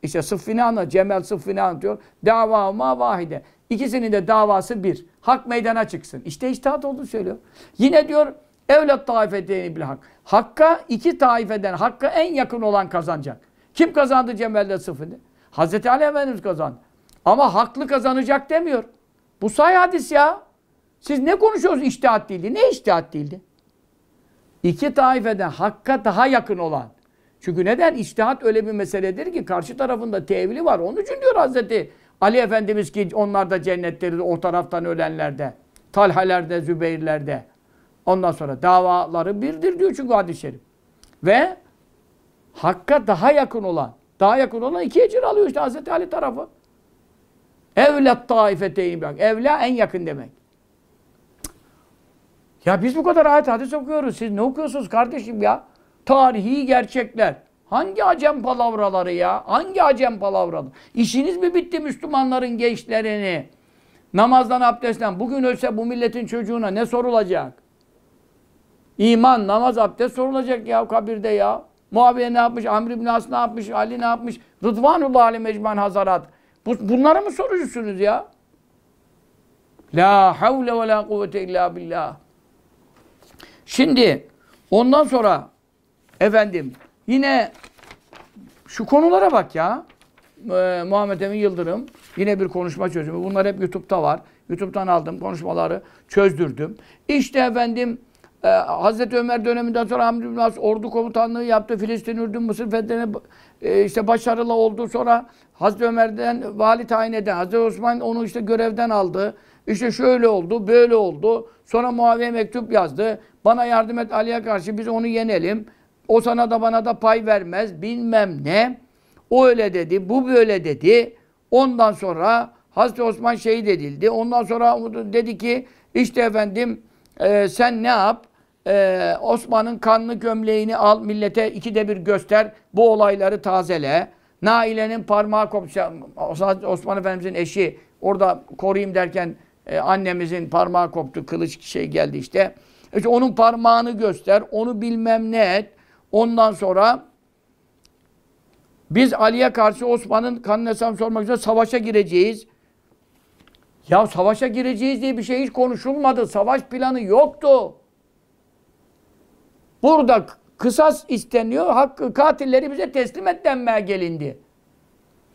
İşte sıffina Cemel sıffina anlatıyor. Dava ma vahide. İkisinin de davası bir. Hak meydana çıksın. İşte iştihat olduğunu söylüyor. Yine diyor Evlat taifeteyni bil hak. Hakka iki taifeden, hakka en yakın olan kazanacak. Kim kazandı Cemal'de sıfırda? Hazreti Ali Efendimiz kazandı. Ama haklı kazanacak demiyor. Bu say hadis ya. Siz ne konuşuyorsunuz iştihat değildi? Ne iştihat değildi? İki taifeden hakka daha yakın olan. Çünkü neden? İçtihat öyle bir meseledir ki karşı tarafında tevili var. Onun için diyor Hazreti Ali Efendimiz ki onlar da cennetleri o taraftan ölenlerde, Talhalerde, Zübeyirlerde. Ondan sonra davaları birdir diyor çünkü hadis-i şerif. Ve hakka daha yakın olan, daha yakın olan iki ecir alıyor işte Hazreti Ali tarafı. Evlat taifeteyim bak. Evla en yakın demek. Ya biz bu kadar ayet hadis okuyoruz. Siz ne okuyorsunuz kardeşim ya? Tarihi gerçekler. Hangi acem palavraları ya? Hangi acem palavraları? İşiniz mi bitti Müslümanların gençlerini? Namazdan, abdestten. Bugün ölse bu milletin çocuğuna ne sorulacak? İman, namaz, abdest sorulacak ya kabirde ya. Muaviye ne yapmış, Amr ibn As ne yapmış, Ali ne yapmış? Rıdvanullah Ali Mecman Hazarat. Bunları mı soruyorsunuz ya? La havle ve la kuvvete illa billah. Şimdi ondan sonra efendim yine şu konulara bak ya. Ee, Muhammed Emin Yıldırım yine bir konuşma çözümü. Bunlar hep YouTube'da var. YouTube'dan aldım konuşmaları çözdürdüm. İşte efendim ee, Hazreti Ömer döneminden sonra Hamdi bin As ordu komutanlığı yaptı. Filistin, Ürdün, Mısır fethine e, işte başarılı oldu. Sonra Hazreti Ömer'den vali tayin eden Hazreti Osman onu işte görevden aldı. İşte şöyle oldu, böyle oldu. Sonra Muaviye mektup yazdı. Bana yardım et Ali'ye karşı biz onu yenelim. O sana da bana da pay vermez bilmem ne. O öyle dedi, bu böyle dedi. Ondan sonra Hazreti Osman şehit edildi. Ondan sonra dedi ki işte efendim e, sen ne yap? Ee, Osman'ın kanlı gömleğini al millete ikide bir göster. Bu olayları tazele. Naile'nin parmağı kopmuş. Osman Efendimiz'in eşi orada koruyayım derken e, annemizin parmağı koptu. Kılıç şey geldi işte. İşte onun parmağını göster. Onu bilmem ne et. Ondan sonra biz Ali'ye karşı Osman'ın kanını hesabını sormak üzere savaşa gireceğiz. Ya savaşa gireceğiz diye bir şey hiç konuşulmadı. Savaş planı yoktu. Burada kısas isteniyor. Hakkı katilleri bize teslim et denmeye gelindi.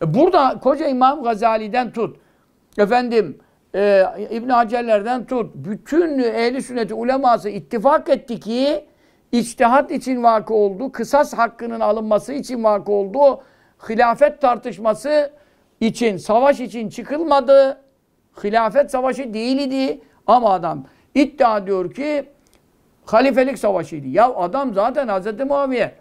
E burada koca İmam Gazali'den tut. Efendim e, İbn Hacerler'den tut. Bütün ehli sünneti uleması ittifak etti ki içtihat için vakı oldu. Kısas hakkının alınması için vakı oldu. Hilafet tartışması için, savaş için çıkılmadı. Hilafet savaşı değildi. Ama adam iddia diyor ki Halifelik savaşıydı. Ya adam zaten Hazreti Muaviye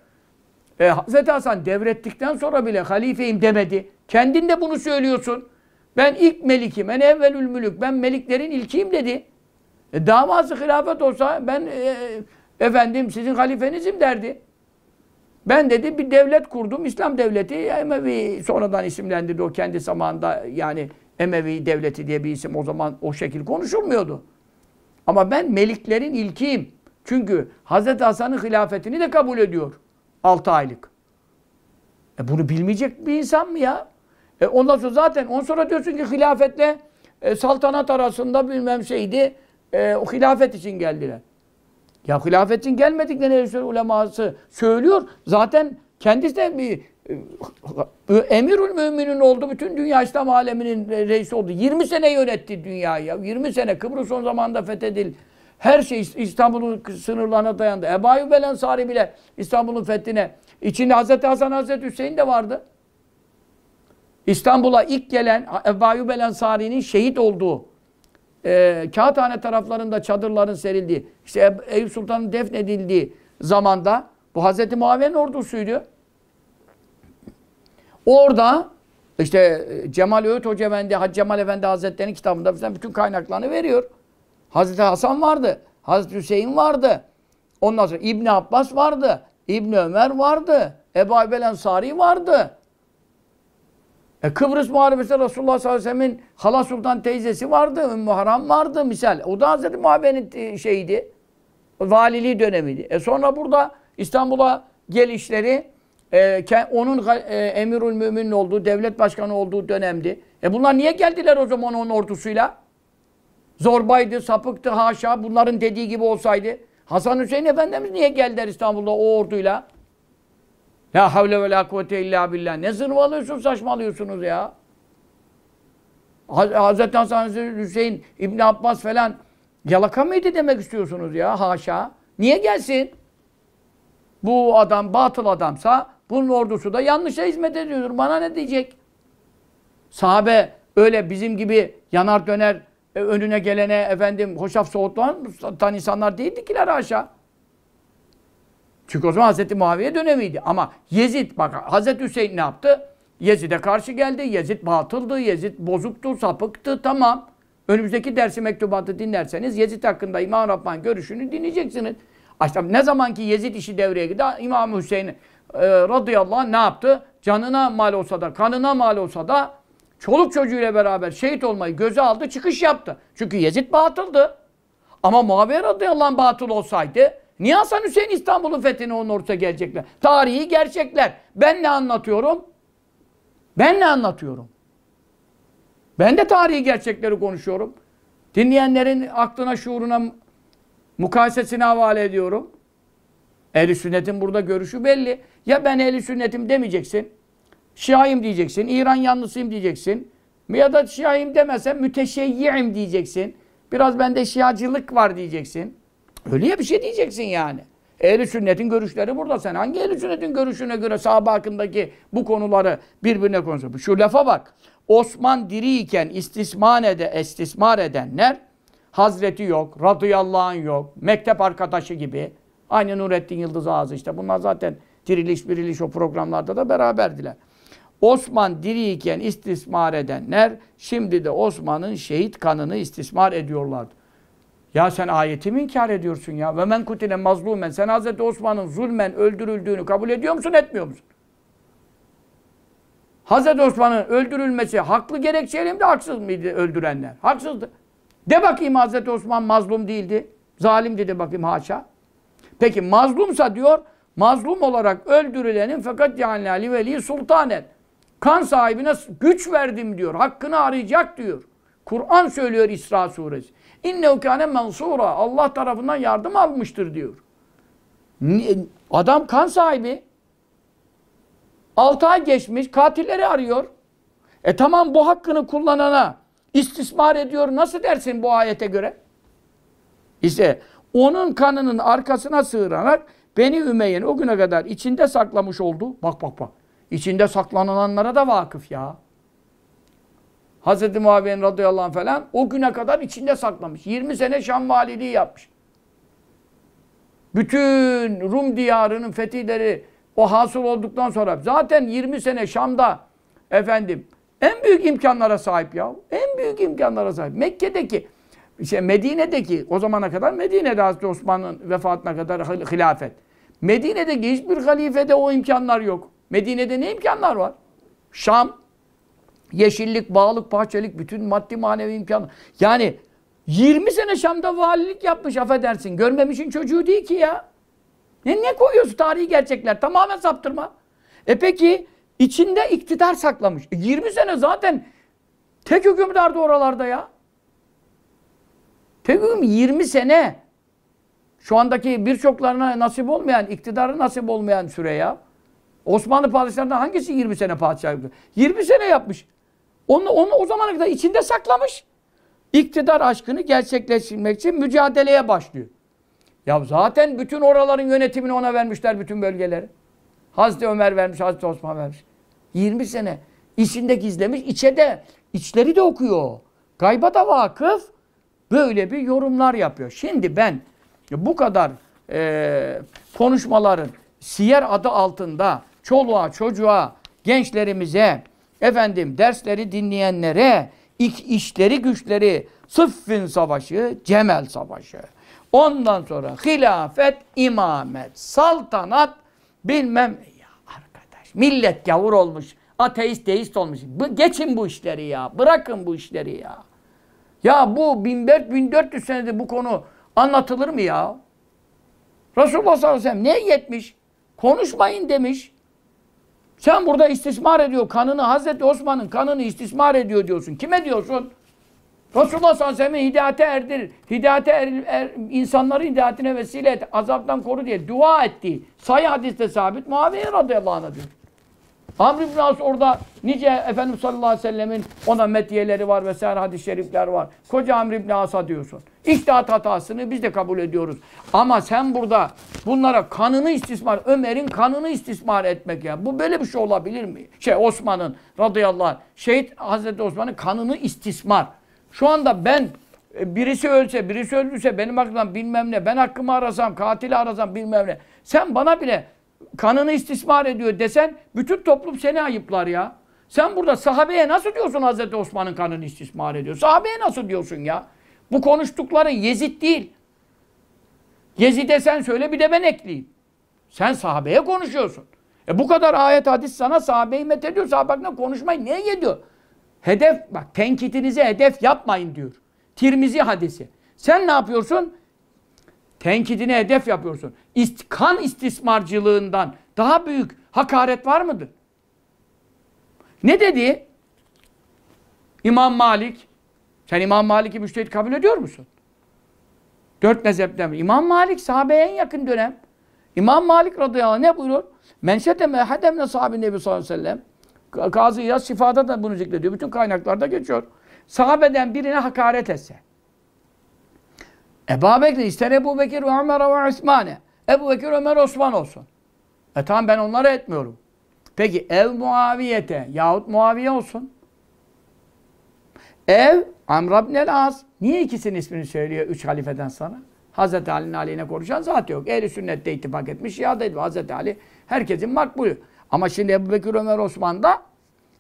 e, Hazreti Hasan devrettikten sonra bile halifeyim demedi. Kendin de bunu söylüyorsun. Ben ilk melikim, en evvelül mülük, ben meliklerin ilkiyim dedi. E, davası hilafet olsa ben e, efendim sizin halifenizim derdi. Ben dedi bir devlet kurdum. İslam devleti Emevi sonradan isimlendirdi o kendi zamanında yani Emevi devleti diye bir isim o zaman o şekil konuşulmuyordu. Ama ben meliklerin ilkiyim. Çünkü Hazreti Hasan'ın hilafetini de kabul ediyor. 6 aylık. E bunu bilmeyecek bir insan mı ya? E ondan sonra zaten on sonra diyorsun ki hilafetle e, saltanat arasında bilmem şeydi. E, o hilafet için geldiler. Ya hilafet için gelmediklerini ehl uleması söylüyor. Zaten kendisi de bir e, e, Emirül Mümin'in oldu. Bütün dünya İslam aleminin reisi oldu. 20 sene yönetti dünyayı. 20 sene Kıbrıs son zamanda fethedildi. Her şey İstanbul'un sınırlarına dayandı. Ebu Ayyub el Ensari bile İstanbul'un fethine. İçinde Hazreti Hasan Hazreti Hüseyin de vardı. İstanbul'a ilk gelen Ebu Ayyub el Ensari'nin şehit olduğu e, Kağıthane taraflarında çadırların serildiği, işte Eyüp Sultan'ın defnedildiği zamanda bu Hazreti Muaviye'nin ordusuydu. Orada işte e, Cemal Öğüt Hoca Efendi, Hacı Cemal Efendi Hazretleri'nin kitabında bizden bütün kaynaklarını veriyor. Hazreti Hasan vardı. Hazreti Hüseyin vardı. Ondan sonra İbni Abbas vardı. İbni Ömer vardı. Ebu Aybel Ensari vardı. E Kıbrıs Muharebesi'nde Resulullah sallallahu aleyhi ve sellem'in hala sultan teyzesi vardı. Ümmü Haram vardı misal. O da Hazreti Muhabe'nin e, şeydi, Valiliği dönemiydi. E sonra burada İstanbul'a gelişleri e, onun e, emirül müminin olduğu, devlet başkanı olduğu dönemdi. E bunlar niye geldiler o zaman onun ordusuyla? Zorbaydı, sapıktı, haşa bunların dediği gibi olsaydı. Hasan Hüseyin Efendimiz niye geldiler İstanbul'da o orduyla? La havle ve la kuvvete illa billah. Ne zırvalıyorsun, saçmalıyorsunuz ya. Hazreti Hasan Hüseyin, İbn Abbas falan yalaka mıydı demek istiyorsunuz ya haşa. Niye gelsin? Bu adam batıl adamsa bunun ordusu da yanlışa hizmet ediyordur. Bana ne diyecek? Sahabe öyle bizim gibi yanar döner e, önüne gelene efendim hoşaf soğutan insanlar değildi ki aşağı. Çünkü o zaman Hazreti Muaviye dönemiydi. Ama Yezid bak Hazreti Hüseyin ne yaptı? Yezid'e karşı geldi. Yezid batıldı. Yezid bozuktu, sapıktı. Tamam. Önümüzdeki dersi mektubatı dinlerseniz Yezid hakkında İmam Rabbani görüşünü dinleyeceksiniz. İşte ne zaman ki Yezid işi devreye girdi İmam Hüseyin e, radıyallahu anh ne yaptı? Canına mal olsa da, kanına mal olsa da çoluk çocuğuyla beraber şehit olmayı göze aldı, çıkış yaptı. Çünkü Yezid batıldı. Ama Muaviye radıyallahu anh batıl olsaydı niye Hasan Hüseyin İstanbul'un fethine onun ortaya gelecekler? Tarihi gerçekler. Ben ne anlatıyorum? Ben ne anlatıyorum? Ben de tarihi gerçekleri konuşuyorum. Dinleyenlerin aklına, şuuruna, mukayesesine havale ediyorum. Ehl-i sünnetin burada görüşü belli. Ya ben ehl-i sünnetim demeyeceksin. Şiayım diyeceksin. İran yanlısıyım diyeceksin. Ya da Şiayım demesen müteşeyyiyim diyeceksin. Biraz bende Şiacılık var diyeceksin. Öyle ya bir şey diyeceksin yani. Ehl-i sünnetin görüşleri burada. Sen hangi ehl-i sünnetin görüşüne göre sahabe hakkındaki bu konuları birbirine konuşuyorsun? Şu lafa bak. Osman diriyken istismar, ede, istismar edenler Hazreti yok, radıyallahu anh yok, mektep arkadaşı gibi. Aynı Nurettin Yıldız Ağzı işte. Bunlar zaten diriliş biriliş o programlarda da beraberdiler. Osman diriyken istismar edenler şimdi de Osman'ın şehit kanını istismar ediyorlardı. Ya sen ayeti mi inkar ediyorsun ya? Ve men kutile mazlumen. Sen Hazreti Osman'ın zulmen öldürüldüğünü kabul ediyor musun, etmiyor musun? Hazreti Osman'ın öldürülmesi haklı gerekçeyle mi haksız mıydı öldürenler? Haksızdı. De bakayım Hazreti Osman mazlum değildi. Zalimdi de bakayım haşa. Peki mazlumsa diyor, mazlum olarak öldürülenin fakat yani Ali Veli sultanet. Kan sahibine güç verdim diyor. Hakkını arayacak diyor. Kur'an söylüyor İsra suresi. İnne kâne mensûrâ. Allah tarafından yardım almıştır diyor. Adam kan sahibi. 6 ay geçmiş katilleri arıyor. E tamam bu hakkını kullanana istismar ediyor. Nasıl dersin bu ayete göre? İşte onun kanının arkasına sığınarak Beni Ümeyye'nin o güne kadar içinde saklamış oldu. bak bak bak İçinde saklananlara da vakıf ya. Hazreti Muaviye radıyallahu anh falan o güne kadar içinde saklamış. 20 sene Şam valiliği yapmış. Bütün Rum diyarının fetihleri o hasıl olduktan sonra zaten 20 sene Şam'da efendim en büyük imkanlara sahip ya. En büyük imkanlara sahip. Mekke'deki işte Medine'deki o zamana kadar Medine'de Hazreti Osman'ın vefatına kadar hilafet. Medine'deki hiçbir halifede o imkanlar yok. Medine'de ne imkanlar var? Şam, yeşillik, bağlık, bahçelik, bütün maddi manevi imkanlar. Yani 20 sene Şam'da valilik yapmış affedersin. Görmemişin çocuğu değil ki ya. Ne, ne koyuyorsun tarihi gerçekler? Tamamen saptırma. E peki içinde iktidar saklamış. E 20 sene zaten tek hükümdardı oralarda ya. Tek hüküm 20 sene. Şu andaki birçoklarına nasip olmayan, iktidarı nasip olmayan süre ya. Osmanlı padişahlarından hangisi 20 sene padişah yaptı? 20 sene yapmış. Onu, onu o zamana kadar içinde saklamış. İktidar aşkını gerçekleştirmek için mücadeleye başlıyor. Ya zaten bütün oraların yönetimini ona vermişler bütün bölgeleri. Hazreti Ömer vermiş, Hazreti Osman vermiş. 20 sene içinde gizlemiş, içede. içleri de okuyor. Gayba da vakıf. Böyle bir yorumlar yapıyor. Şimdi ben bu kadar e, konuşmaların siyer adı altında çoluğa, çocuğa, gençlerimize, efendim dersleri dinleyenlere, iç, işleri güçleri, Sıffin Savaşı, Cemel Savaşı. Ondan sonra hilafet, imamet, saltanat bilmem ya arkadaş. Millet gavur olmuş, ateist, deist olmuş. Bu, geçin bu işleri ya, bırakın bu işleri ya. Ya bu 1400 senede bu konu anlatılır mı ya? Resulullah sallallahu aleyhi ve sellem ne yetmiş? Konuşmayın demiş. Sen burada istismar ediyor kanını, Hazreti Osman'ın kanını istismar ediyor diyorsun. Kime diyorsun? Resulullah sallallahu aleyhi ve sellem hidayete erdir. Hidayete er, er, insanları hidayetine vesile et. Azaptan koru diye dua etti. Sayı hadiste sabit. Muaviye radıyallahu anh diyor. Amr ibn As orada nice Efendimiz sallallahu aleyhi ve sellemin ona medyeleri var vesaire hadis-i şerifler var. Koca Amr ibn As'a diyorsun. İhtihat hatasını biz de kabul ediyoruz. Ama sen burada bunlara kanını istismar, Ömer'in kanını istismar etmek ya. Bu böyle bir şey olabilir mi? Şey Osman'ın radıyallahu anh, şehit Hazreti Osman'ın kanını istismar. Şu anda ben e, birisi ölse, birisi öldüyse benim hakkımdan bilmem ne, ben hakkımı arasam, katili arasam bilmem ne. Sen bana bile kanını istismar ediyor desen bütün toplum seni ayıplar ya. Sen burada sahabeye nasıl diyorsun Hazreti Osman'ın kanını istismar ediyor? Sahabeye nasıl diyorsun ya? Bu konuştukların Yezid değil. Yezid'e sen söyle bir de ben ekleyeyim. Sen sahabeye konuşuyorsun. E bu kadar ayet hadis sana sahabeyi met ediyor. Sahabakla konuşmayın. Niye ediyor? Hedef bak tenkitinize hedef yapmayın diyor. Tirmizi hadisi. Sen ne yapıyorsun? Tenkidine hedef yapıyorsun. İst, kan istismarcılığından daha büyük hakaret var mıdır? Ne dedi? İmam Malik. Sen İmam Malik'i müştehit kabul ediyor musun? Dört mezhepten biri. İmam Malik sahabeye en yakın dönem. İmam Malik radıyallahu anh ne buyurur? Men şeteme hademle sahabi nebi sallallahu aleyhi ve sellem. Kazı yaz şifada da bunu zikrediyor. Bütün kaynaklarda geçiyor. Sahabeden birine hakaret etse. Ebu Bekir, ister Ebu Bekir ve Ömer ve Osman'e. Ebu Bekir, Ömer, Osman olsun. E tamam ben onları etmiyorum. Peki ev Muaviyete yahut Muaviye olsun. Ev Amr ibn az Niye ikisinin ismini söylüyor üç halifeden sana? Hazreti Ali'nin aleyhine konuşan zat yok. Ehli sünnette ittifak etmiş, şiada etmiş. Hazreti Ali herkesin makbulü. Ama şimdi Ebu Bekir, Ömer, Osman da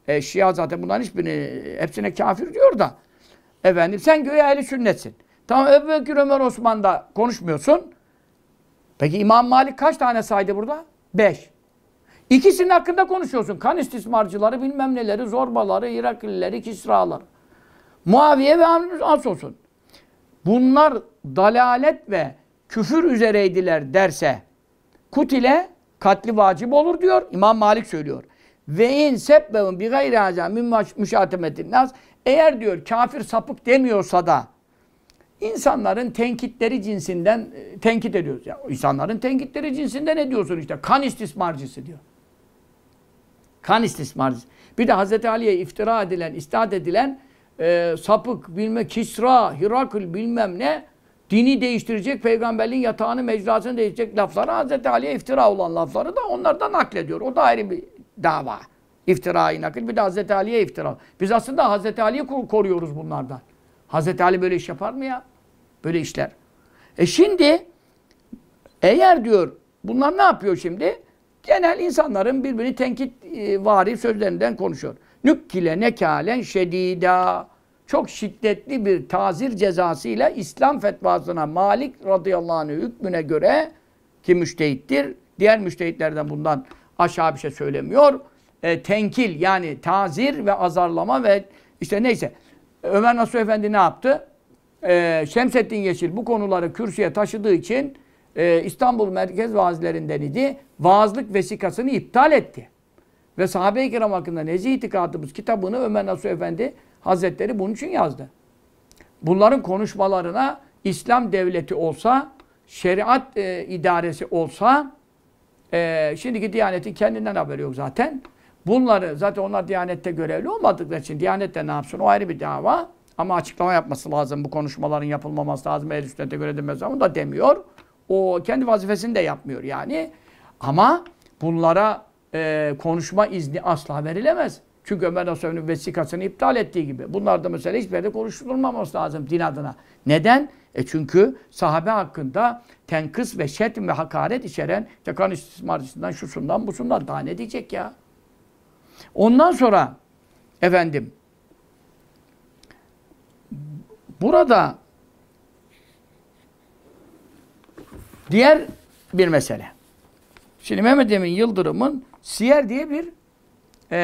e, şia zaten bunların hiçbirini, hepsine kafir diyor da. Efendim sen göğe ehli sünnetsin. Tamam Ebu Bekir Ömer Osman'da konuşmuyorsun. Peki İmam Malik kaç tane saydı burada? Beş. İkisinin hakkında konuşuyorsun. Kan istismarcıları, bilmem neleri, zorbaları, Iraklileri, Kisraları. Muaviye ve As olsun. Bunlar dalalet ve küfür üzereydiler derse kutile katli vacip olur diyor. İmam Malik söylüyor. Ve in sebbevun bi gayri haza min müşatemetin nas. Eğer diyor kafir sapık demiyorsa da insanların tenkitleri cinsinden e, tenkit ediyoruz. Ya insanların tenkitleri cinsinden ne diyorsun işte? Kan istismarcısı diyor. Kan istismarcısı. Bir de Hazreti Ali'ye iftira edilen, istat edilen e, sapık bilme Kisra, Hirakül bilmem ne dini değiştirecek, peygamberliğin yatağını, mecrasını değiştirecek lafları Hazreti Ali'ye iftira olan lafları da onlardan naklediyor. O da ayrı bir dava. İftirayı nakil. Bir de Hazreti Ali'ye iftira. Biz aslında Hazreti Ali'yi koruyoruz bunlardan. Hazreti Ali böyle iş yapar mı ya? Böyle işler. E şimdi eğer diyor bunlar ne yapıyor şimdi? Genel insanların birbirini tenkit e, vari sözlerinden konuşuyor. Nükkile nekalen şedida. Çok şiddetli bir tazir cezasıyla İslam fetvasına Malik radıyallahu anh hükmüne göre ki müştehittir. Diğer müştehitlerden bundan aşağı bir şey söylemiyor. E, tenkil yani tazir ve azarlama ve işte neyse. Ömer Nasuh Efendi ne yaptı? e, Şemsettin Yeşil bu konuları kürsüye taşıdığı için e, İstanbul Merkez Vaazilerinden idi. Vaazlık vesikasını iptal etti. Ve sahabe-i kiram hakkında nezih itikadımız kitabını Ömer Nasuh Efendi Hazretleri bunun için yazdı. Bunların konuşmalarına İslam devleti olsa, şeriat e, idaresi olsa, e, şimdiki Diyanet'in kendinden haberi yok zaten. Bunları, zaten onlar Diyanet'te görevli olmadıkları için Diyanet ne yapsın o ayrı bir dava. Ama açıklama yapması lazım. Bu konuşmaların yapılmaması lazım. El sünnete göre demesi Onu da demiyor. O kendi vazifesini de yapmıyor yani. Ama bunlara e, konuşma izni asla verilemez. Çünkü Ömer Nasuh'un vesikasını iptal ettiği gibi. Bunlar da mesela hiçbir yerde konuşulmaması lazım din adına. Neden? E çünkü sahabe hakkında tenkıs ve şetm ve hakaret içeren işte kan istismarcısından, şusundan, busundan daha ne diyecek ya? Ondan sonra efendim Burada diğer bir mesele. Şimdi Mehmet Emin Yıldırım'ın Siyer diye bir e,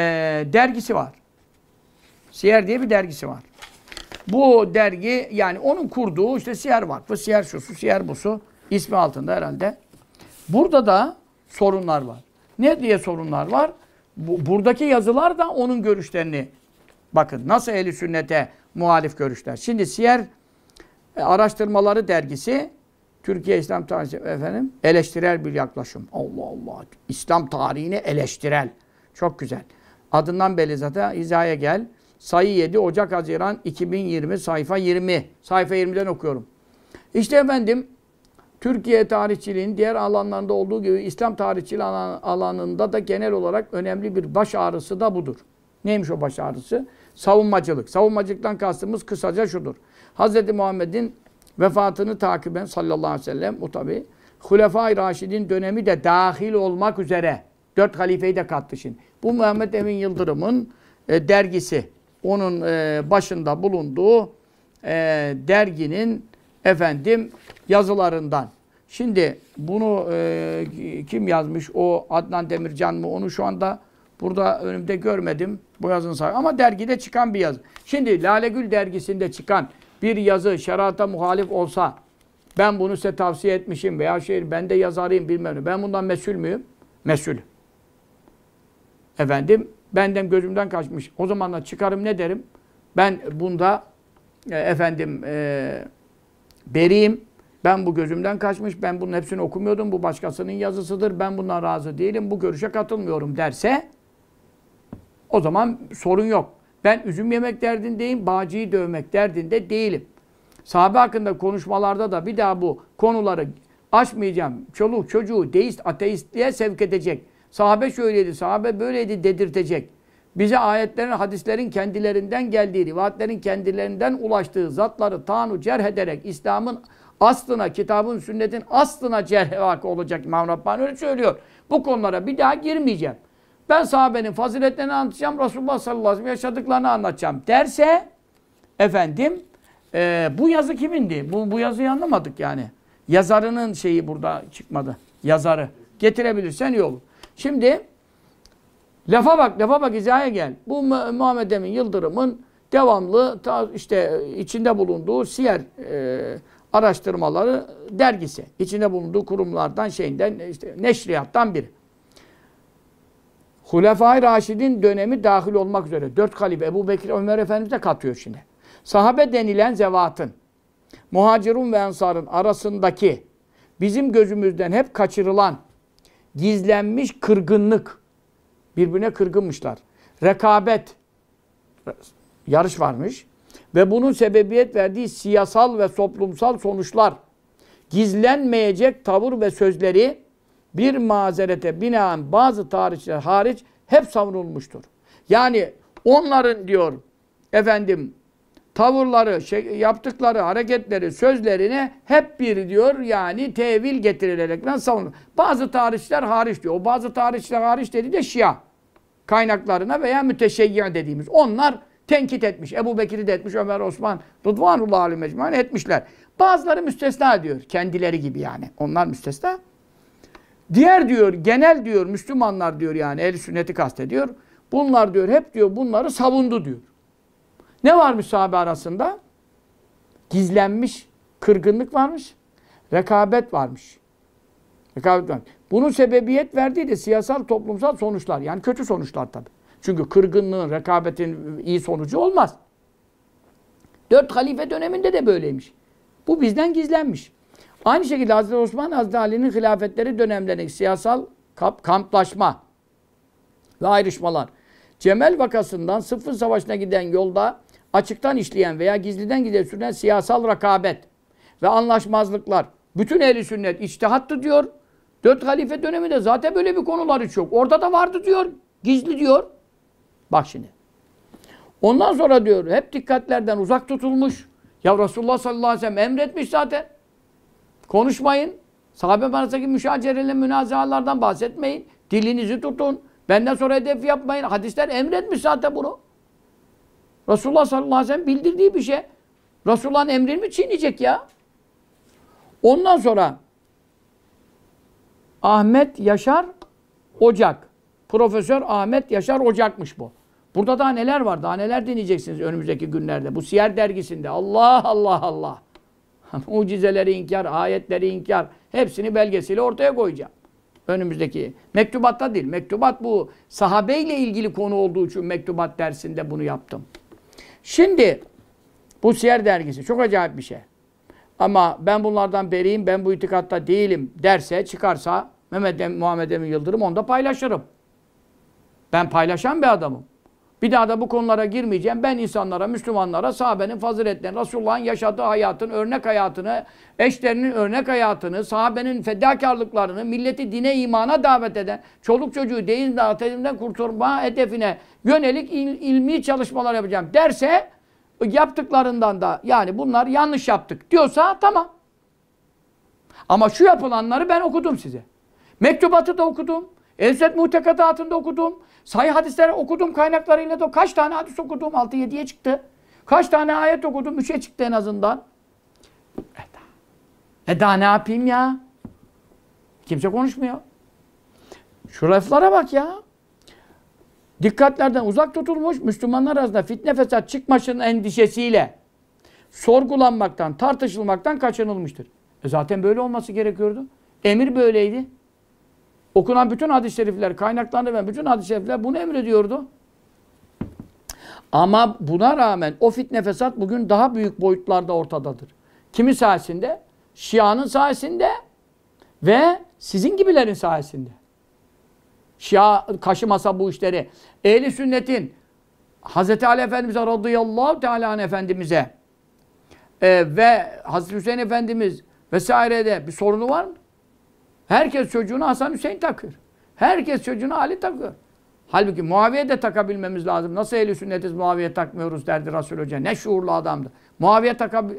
dergisi var. Siyer diye bir dergisi var. Bu dergi yani onun kurduğu işte Siyer Vakfı, Siyer şusu, Siyer busu ismi altında herhalde. Burada da sorunlar var. Ne diye sorunlar var? Bu, buradaki yazılar da onun görüşlerini bakın nasıl eli sünnete muhalif görüşler. Şimdi Siyer e, Araştırmaları Dergisi Türkiye İslam Tarihi efendim eleştirel bir yaklaşım. Allah Allah. İslam tarihini eleştirel. Çok güzel. Adından belli zaten hizaya gel. Sayı 7 Ocak Haziran 2020 sayfa 20. Sayfa 20'den okuyorum. İşte efendim Türkiye tarihçiliğinin diğer alanlarında olduğu gibi İslam tarihçiliği alanında da genel olarak önemli bir baş ağrısı da budur. Neymiş o baş ağrısı? savunmacılık. Savunmacılıktan kastımız kısaca şudur. Hz. Muhammed'in vefatını takiben sallallahu aleyhi ve sellem bu tabi Hulefai Raşid'in dönemi de dahil olmak üzere dört halifeyi de kattı şimdi. Bu Muhammed Emin Yıldırım'ın e, dergisi. Onun e, başında bulunduğu e, derginin efendim yazılarından. Şimdi bunu e, kim yazmış? O Adnan Demircan mı? Onu şu anda Burada önümde görmedim bu yazın sahibi. Ama dergide çıkan bir yazı. Şimdi Lale Gül dergisinde çıkan bir yazı şerata muhalif olsa ben bunu size tavsiye etmişim veya şey ben de yazarıyım bilmem ne. Ben bundan mesul müyüm? Mesul. Efendim benden gözümden kaçmış. O zaman da çıkarım ne derim? Ben bunda e, efendim e, beriyim. Ben bu gözümden kaçmış. Ben bunun hepsini okumuyordum. Bu başkasının yazısıdır. Ben bundan razı değilim. Bu görüşe katılmıyorum derse o zaman sorun yok. Ben üzüm yemek derdindeyim, bağcıyı dövmek derdinde değilim. Sahabe hakkında konuşmalarda da bir daha bu konuları açmayacağım. Çoluk çocuğu deist, ateistliğe sevk edecek. Sahabe şöyleydi, sahabe böyleydi dedirtecek. Bize ayetlerin, hadislerin kendilerinden geldiği, rivayetlerin kendilerinden ulaştığı zatları tanu cerh ederek İslam'ın aslına, kitabın, sünnetin aslına cerh olacak İmam Rabbani öyle söylüyor. Bu konulara bir daha girmeyeceğim. Ben sahabenin faziletlerini anlatacağım. Resulullah sallallahu aleyhi ve sellem yaşadıklarını anlatacağım derse efendim e, bu yazı kimindi? Bu, bu yazıyı anlamadık yani. Yazarının şeyi burada çıkmadı. Yazarı. Getirebilirsen iyi olur. Şimdi lafa bak, lafa bak, hizaya gel. Bu Muhammed Emin Yıldırım'ın devamlı ta işte içinde bulunduğu siyer e, araştırmaları dergisi. İçinde bulunduğu kurumlardan şeyinden işte neşriyattan biri. Hulefai Raşid'in dönemi dahil olmak üzere dört kalibe Ebu Bekir Ömer Efendimiz de katıyor şimdi. Sahabe denilen zevatın, muhacirun ve ensarın arasındaki bizim gözümüzden hep kaçırılan gizlenmiş kırgınlık, birbirine kırgınmışlar. Rekabet, yarış varmış ve bunun sebebiyet verdiği siyasal ve toplumsal sonuçlar, gizlenmeyecek tavır ve sözleri bir mazerete binaen bazı tarihçiler hariç hep savunulmuştur. Yani onların diyor efendim tavırları, şey, yaptıkları hareketleri, sözlerini hep bir diyor yani tevil getirilerekten savunulur. Bazı tarihçiler hariç diyor. O bazı tarihçiler hariç dedi de Şia kaynaklarına veya müteşeyyir dediğimiz. Onlar tenkit etmiş. Ebu Bekir'i de etmiş, Ömer Osman, Rıdvanullah Ali Mecmuan etmişler. Bazıları müstesna diyor. Kendileri gibi yani. Onlar müstesna. Diğer diyor genel diyor Müslümanlar diyor yani el sünneti kastediyor. Bunlar diyor hep diyor bunları savundu diyor. Ne varmış sahabe arasında? Gizlenmiş kırgınlık varmış. Rekabet varmış. Rekabet varmış. Bunun sebebiyet verdiği de siyasal toplumsal sonuçlar. Yani kötü sonuçlar tabii. Çünkü kırgınlığın, rekabetin iyi sonucu olmaz. Dört halife döneminde de böyleymiş. Bu bizden gizlenmiş. Aynı şekilde Hazreti Osman Hazreti Ali'nin hilafetleri dönemlerindeki siyasal kamp, kamplaşma ve ayrışmalar. Cemel vakasından sıfır savaşına giden yolda açıktan işleyen veya gizliden giden süren siyasal rakabet ve anlaşmazlıklar. Bütün ehli sünnet içtihattı diyor. Dört halife döneminde zaten böyle bir konuları çok, Orada da vardı diyor. Gizli diyor. Bak şimdi. Ondan sonra diyor hep dikkatlerden uzak tutulmuş. Ya Resulullah sallallahu aleyhi ve sellem emretmiş zaten. Konuşmayın. Sahabe arasındaki müşacerele münazalardan bahsetmeyin. Dilinizi tutun. Benden sonra hedef yapmayın. Hadisler emretmiş zaten bunu. Resulullah sallallahu aleyhi ve sellem bildirdiği bir şey. Resulullah'ın emrini mi çiğneyecek ya? Ondan sonra Ahmet Yaşar Ocak. Profesör Ahmet Yaşar Ocak'mış bu. Burada daha neler var? Daha neler dinleyeceksiniz önümüzdeki günlerde? Bu Siyer dergisinde. Allah Allah Allah. mucizeleri inkar, ayetleri inkar hepsini belgesiyle ortaya koyacağım. Önümüzdeki mektubatta değil. Mektubat bu sahabeyle ilgili konu olduğu için mektubat dersinde bunu yaptım. Şimdi bu Siyer dergisi çok acayip bir şey. Ama ben bunlardan beriyim, ben bu itikatta değilim derse, çıkarsa Mehmet Muhammed Emin Yıldırım onu da paylaşırım. Ben paylaşan bir adamım. Bir daha da bu konulara girmeyeceğim. Ben insanlara, Müslümanlara sahabenin faziletlerini, Resulullah'ın yaşadığı hayatın, örnek hayatını, eşlerinin örnek hayatını, sahabenin fedakarlıklarını, milleti dine, imana davet eden, çoluk çocuğu değil dağıtımdan kurtulma hedefine yönelik il, ilmi çalışmalar yapacağım derse yaptıklarından da yani bunlar yanlış yaptık diyorsa tamam. Ama şu yapılanları ben okudum size. Mektubatı da okudum. Elzet Muhtekatatında okudum. Sahih hadisler okudum kaynaklarıyla da kaç tane hadis okudum? 6-7'ye çıktı. Kaç tane ayet okudum? 3'e çıktı en azından. E daha ne yapayım ya? Kimse konuşmuyor. Şu raflara bak ya. Dikkatlerden uzak tutulmuş Müslümanlar arasında fitne fesat çıkmasının endişesiyle sorgulanmaktan, tartışılmaktan kaçınılmıştır. E zaten böyle olması gerekiyordu. Emir böyleydi. Okunan bütün hadis-i şerifler, kaynaklarını ve bütün hadis-i şerifler bunu emrediyordu. Ama buna rağmen o fitne fesat bugün daha büyük boyutlarda ortadadır. Kimin sayesinde? Şia'nın sayesinde ve sizin gibilerin sayesinde. Şia kaşımasa bu işleri. Ehli sünnetin Hazreti Ali Efendimiz'e radıyallahu teala Efendimiz'e e, ve Hazreti Hüseyin Efendimiz vesairede bir sorunu var mı? Herkes çocuğuna Hasan Hüseyin takıyor. Herkes çocuğuna Ali takıyor. Halbuki Muaviye de takabilmemiz lazım. Nasıl eli sünnetiz Muaviye takmıyoruz derdi Resul Hoca. Ne şuurlu adamdı. Muaviye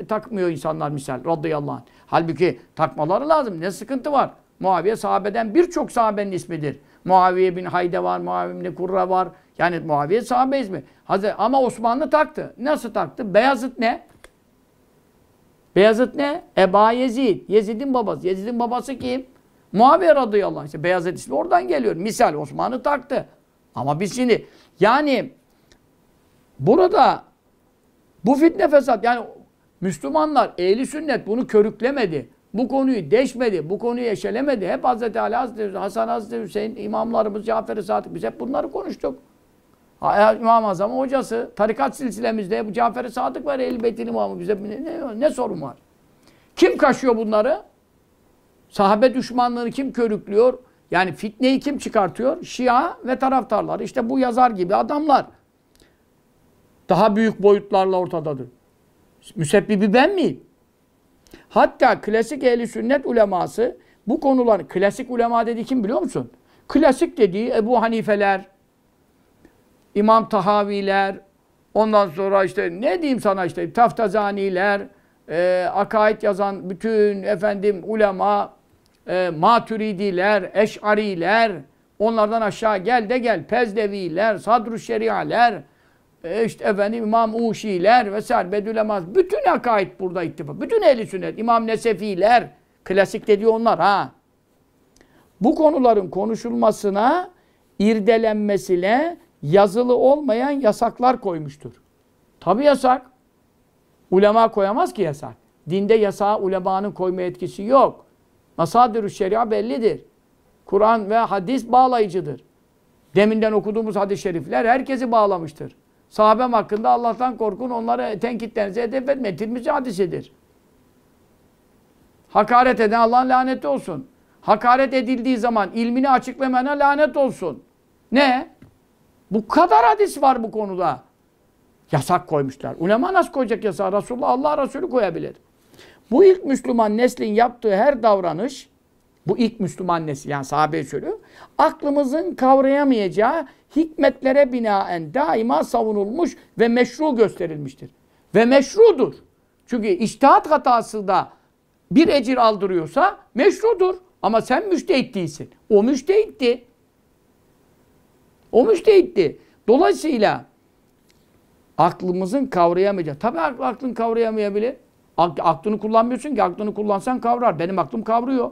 takmıyor insanlar misal radıyallahu anh. Halbuki takmaları lazım. Ne sıkıntı var? Muaviye sahabeden birçok sahabenin ismidir. Muaviye bin Hayde var, Muaviye bin Kurra var. Yani Muaviye sahabe ismi. Hazır, ama Osmanlı taktı. Nasıl taktı? Beyazıt ne? Beyazıt ne? Eba Yezid. Yezid'in babası. Yezid'in babası kim? Muaviye radıyallahu anh. İşte Beyazıt ismi oradan geliyor. Misal Osman'ı taktı. Ama biz şimdi yani burada bu fitne fesat yani Müslümanlar ehli sünnet bunu körüklemedi. Bu konuyu deşmedi, bu konuyu eşelemedi. Hep Hz. Ali, Hazreti Hasan, Hazreti Hüseyin, imamlarımız, Cafer-i Sadık, biz hep bunları konuştuk. E, imam-ı Azam'ın hocası, tarikat silsilemizde bu Cafer-i Sadık var, Ehl-i Beyt'in imamı. Bize ne, ne, ne sorun var? Kim kaşıyor bunları? Sahabe düşmanlığını kim körüklüyor? Yani fitneyi kim çıkartıyor? Şia ve taraftarlar. İşte bu yazar gibi adamlar. Daha büyük boyutlarla ortadadır. Müsebbibi ben miyim? Hatta klasik ehli sünnet uleması bu konuları klasik ulema dediği kim biliyor musun? Klasik dediği Ebu Hanifeler, İmam Tahaviler, ondan sonra işte ne diyeyim sana işte Taftazaniler, e, akaid yazan bütün efendim ulema, e, maturidiler, eşariler, onlardan aşağı gel de gel, pezdeviler, sadru şerialer, e, işte efendim İmam Uşiler vesaire, Bedülemaz, bütün akaid burada ittifak. Bütün ehli sünnet, İmam Nesefiler, klasik dediği onlar ha. Bu konuların konuşulmasına, irdelenmesine yazılı olmayan yasaklar koymuştur. Tabi yasak. Ulema koyamaz ki yasak. Dinde yasağı ulemanın koyma etkisi yok. Masadürü şeria bellidir. Kur'an ve hadis bağlayıcıdır. Deminden okuduğumuz hadis-i şerifler herkesi bağlamıştır. Sahabem hakkında Allah'tan korkun, onları tenkitlerinize edep etmeyin. Tirmizi hadisidir. Hakaret eden Allah'ın laneti olsun. Hakaret edildiği zaman ilmini açıklamana lanet olsun. Ne? Bu kadar hadis var bu konuda. Yasak koymuşlar. Ulema nasıl koyacak yasağı? Resulullah Allah Resulü koyabilir. Bu ilk Müslüman neslin yaptığı her davranış, bu ilk Müslüman nesil yani sahabe söylüyor, aklımızın kavrayamayacağı hikmetlere binaen daima savunulmuş ve meşru gösterilmiştir. Ve meşrudur. Çünkü iştihat hatası da bir ecir aldırıyorsa meşrudur. Ama sen müştehit değilsin. O müştehitti. O müştehitti. Dolayısıyla aklımızın kavrayamayacağı, Tabii aklın kavrayamayabilir. Aklını kullanmıyorsun ki aklını kullansan kavrar. Benim aklım kavruyor.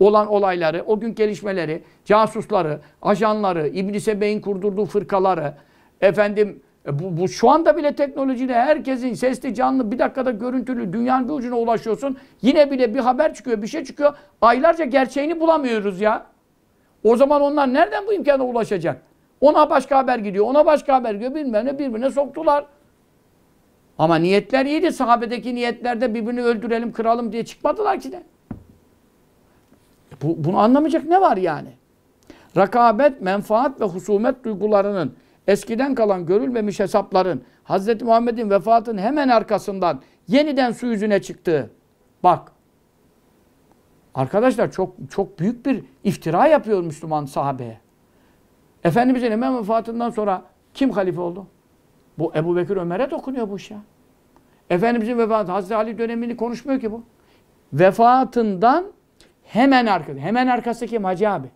Olan olayları, o gün gelişmeleri, casusları, ajanları, İbn-i kurdurduğu fırkaları, efendim e, bu, bu şu anda bile teknolojide herkesin sesli, canlı, bir dakikada görüntülü dünyanın bir ucuna ulaşıyorsun. Yine bile bir haber çıkıyor, bir şey çıkıyor. Aylarca gerçeğini bulamıyoruz ya. O zaman onlar nereden bu imkana ulaşacak? Ona başka haber gidiyor, ona başka haber gidiyor. Bilmem ne birbirine soktular. Ama niyetler iyiydi. Sahabedeki niyetlerde birbirini öldürelim, kıralım diye çıkmadılar ki de. Bu, bunu anlamayacak ne var yani? Rakabet, menfaat ve husumet duygularının eskiden kalan görülmemiş hesapların Hz. Muhammed'in vefatının hemen arkasından yeniden su yüzüne çıktığı. Bak. Arkadaşlar çok çok büyük bir iftira yapıyor Müslüman sahabeye. Efendimizin hemen vefatından sonra kim halife oldu? Bu Ebu Bekir Ömer'e dokunuyor bu iş ya. Efendimizin vefatı Hazreti Ali dönemini konuşmuyor ki bu. Vefatından hemen arkada. Hemen arkası kim hacı abi?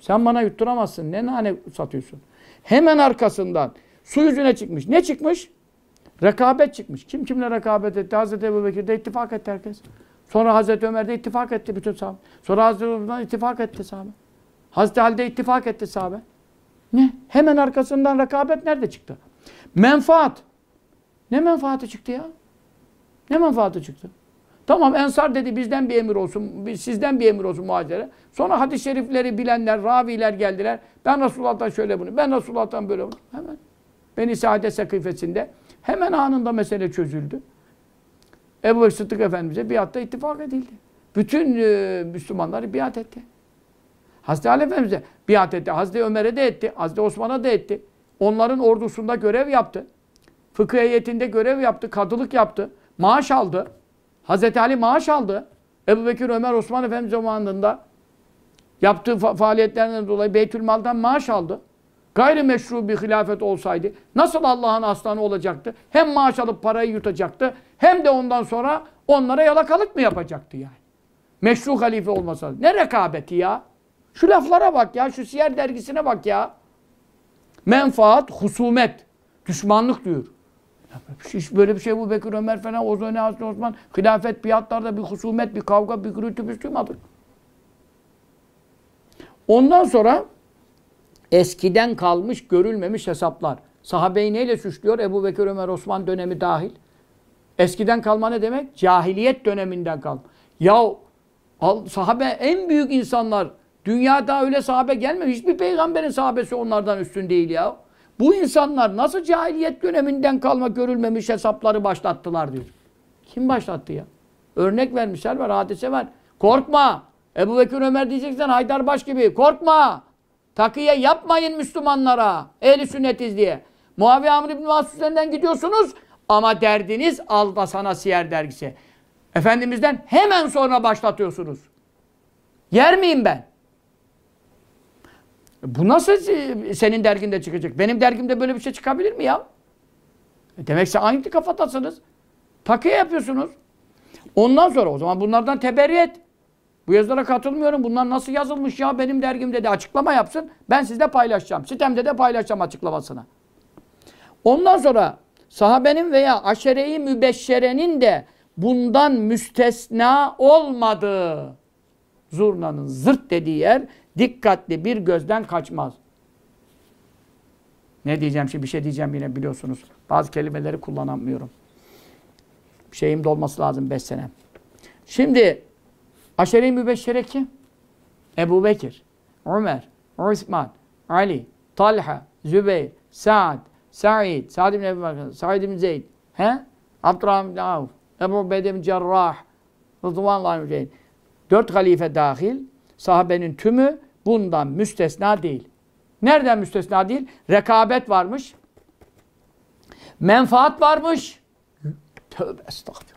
Sen bana yutturamazsın. Ne nane satıyorsun? Hemen arkasından su yüzüne çıkmış. Ne çıkmış? Rekabet çıkmış. Kim kimle rekabet etti? Hazreti Ebu Bekir'de ittifak etti herkes. Sonra Hazreti Ömer'de ittifak etti bütün sahabe. Sonra Hazreti Ömer'den ittifak etti sahabe. Hazreti Ali'de ittifak etti sahabe. Ne? Hemen arkasından rekabet nerede çıktı? Menfaat. Ne menfaati çıktı ya? Ne menfaati çıktı? Tamam Ensar dedi bizden bir emir olsun, sizden bir emir olsun muhacire. Sonra hadis-i şerifleri bilenler, raviler geldiler. Ben Resulullah'tan şöyle bunu, ben Resulullah'tan böyle bunu. Hemen. Beni Saadet Sakifesi'nde hemen anında mesele çözüldü. Ebu Bekir Sıddık Efendimiz'e biatta ittifak edildi. Bütün e, Müslümanlar biat etti. Hazreti Ali Efendimiz'e biat etti. Hazreti Ömer'e de etti. Hazreti Osman'a da etti. Onların ordusunda görev yaptı. Fıkıh heyetinde görev yaptı. Kadılık yaptı. Maaş aldı. Hazreti Ali maaş aldı. Ebu Bekir Ömer Osman Efendi zamanında yaptığı fa faaliyetlerden dolayı Beytülmal'dan maaş aldı. Gayri meşru bir hilafet olsaydı nasıl Allah'ın aslanı olacaktı? Hem maaş alıp parayı yutacaktı hem de ondan sonra onlara yalakalık mı yapacaktı yani? Meşru halife olmasa. Ne rekabeti ya? Şu laflara bak ya, şu siyer dergisine bak ya. Menfaat, husumet. Düşmanlık diyor. Hiç böyle bir şey bu Bekir Ömer falan, Ozone Hazreti Osman, hilafet biatlarda bir husumet, bir kavga, bir gürültü biz şey duymadık. Ondan sonra eskiden kalmış, görülmemiş hesaplar. Sahabeyi neyle suçluyor? Ebu Bekir Ömer Osman dönemi dahil. Eskiden kalma ne demek? Cahiliyet döneminden kalma. Ya sahabe en büyük insanlar Dünyada öyle sahabe gelmiyor. Hiçbir peygamberin sahabesi onlardan üstün değil ya. Bu insanlar nasıl cahiliyet döneminden kalma görülmemiş hesapları başlattılar diyor. Kim başlattı ya? Örnek vermişler var, hadise var. Korkma. Ebu Bekir Ömer diyeceksen Haydar Baş gibi. Korkma. Takiye yapmayın Müslümanlara. Ehli sünnetiz diye. Muaviye Amr İbni Mahsus'tan gidiyorsunuz ama derdiniz Alda Sana Siyer dergisi. Efendimiz'den hemen sonra başlatıyorsunuz. Yer miyim ben? Bu nasıl e, senin derginde çıkacak? Benim dergimde böyle bir şey çıkabilir mi ya? E, Demekse aynı kafatasınız. Takıya yapıyorsunuz. Ondan sonra o zaman bunlardan teberri et. Bu yazılara katılmıyorum. Bunlar nasıl yazılmış ya benim dergimde de açıklama yapsın. Ben sizde paylaşacağım. Sitemde de paylaşacağım açıklamasını. Ondan sonra sahabenin veya aşereyi mübeşşerenin de bundan müstesna olmadığı zurnanın zırt dediği yer dikkatli bir gözden kaçmaz. Ne diyeceğim şimdi? Bir şey diyeceğim yine biliyorsunuz. Bazı kelimeleri kullanamıyorum. Şeyim dolması lazım beş sene. Şimdi aşere-i mübeşşere kim? Ebu Bekir, Ömer, Osman, Ali, Talha, Zübeyir, Sa'd, Sa'id, Sa'd ibn Ebu Bakır, Sa'id ibn Zeyd, he? Abdurrahman ibn Avf, Ebu Ubeyde Cerrah, Rıdvanullah ibn Zeyd. Dört halife dahil Sahabenin tümü bundan müstesna değil. Nereden müstesna değil? Rekabet varmış. Menfaat varmış. Tövbe estağfurullah.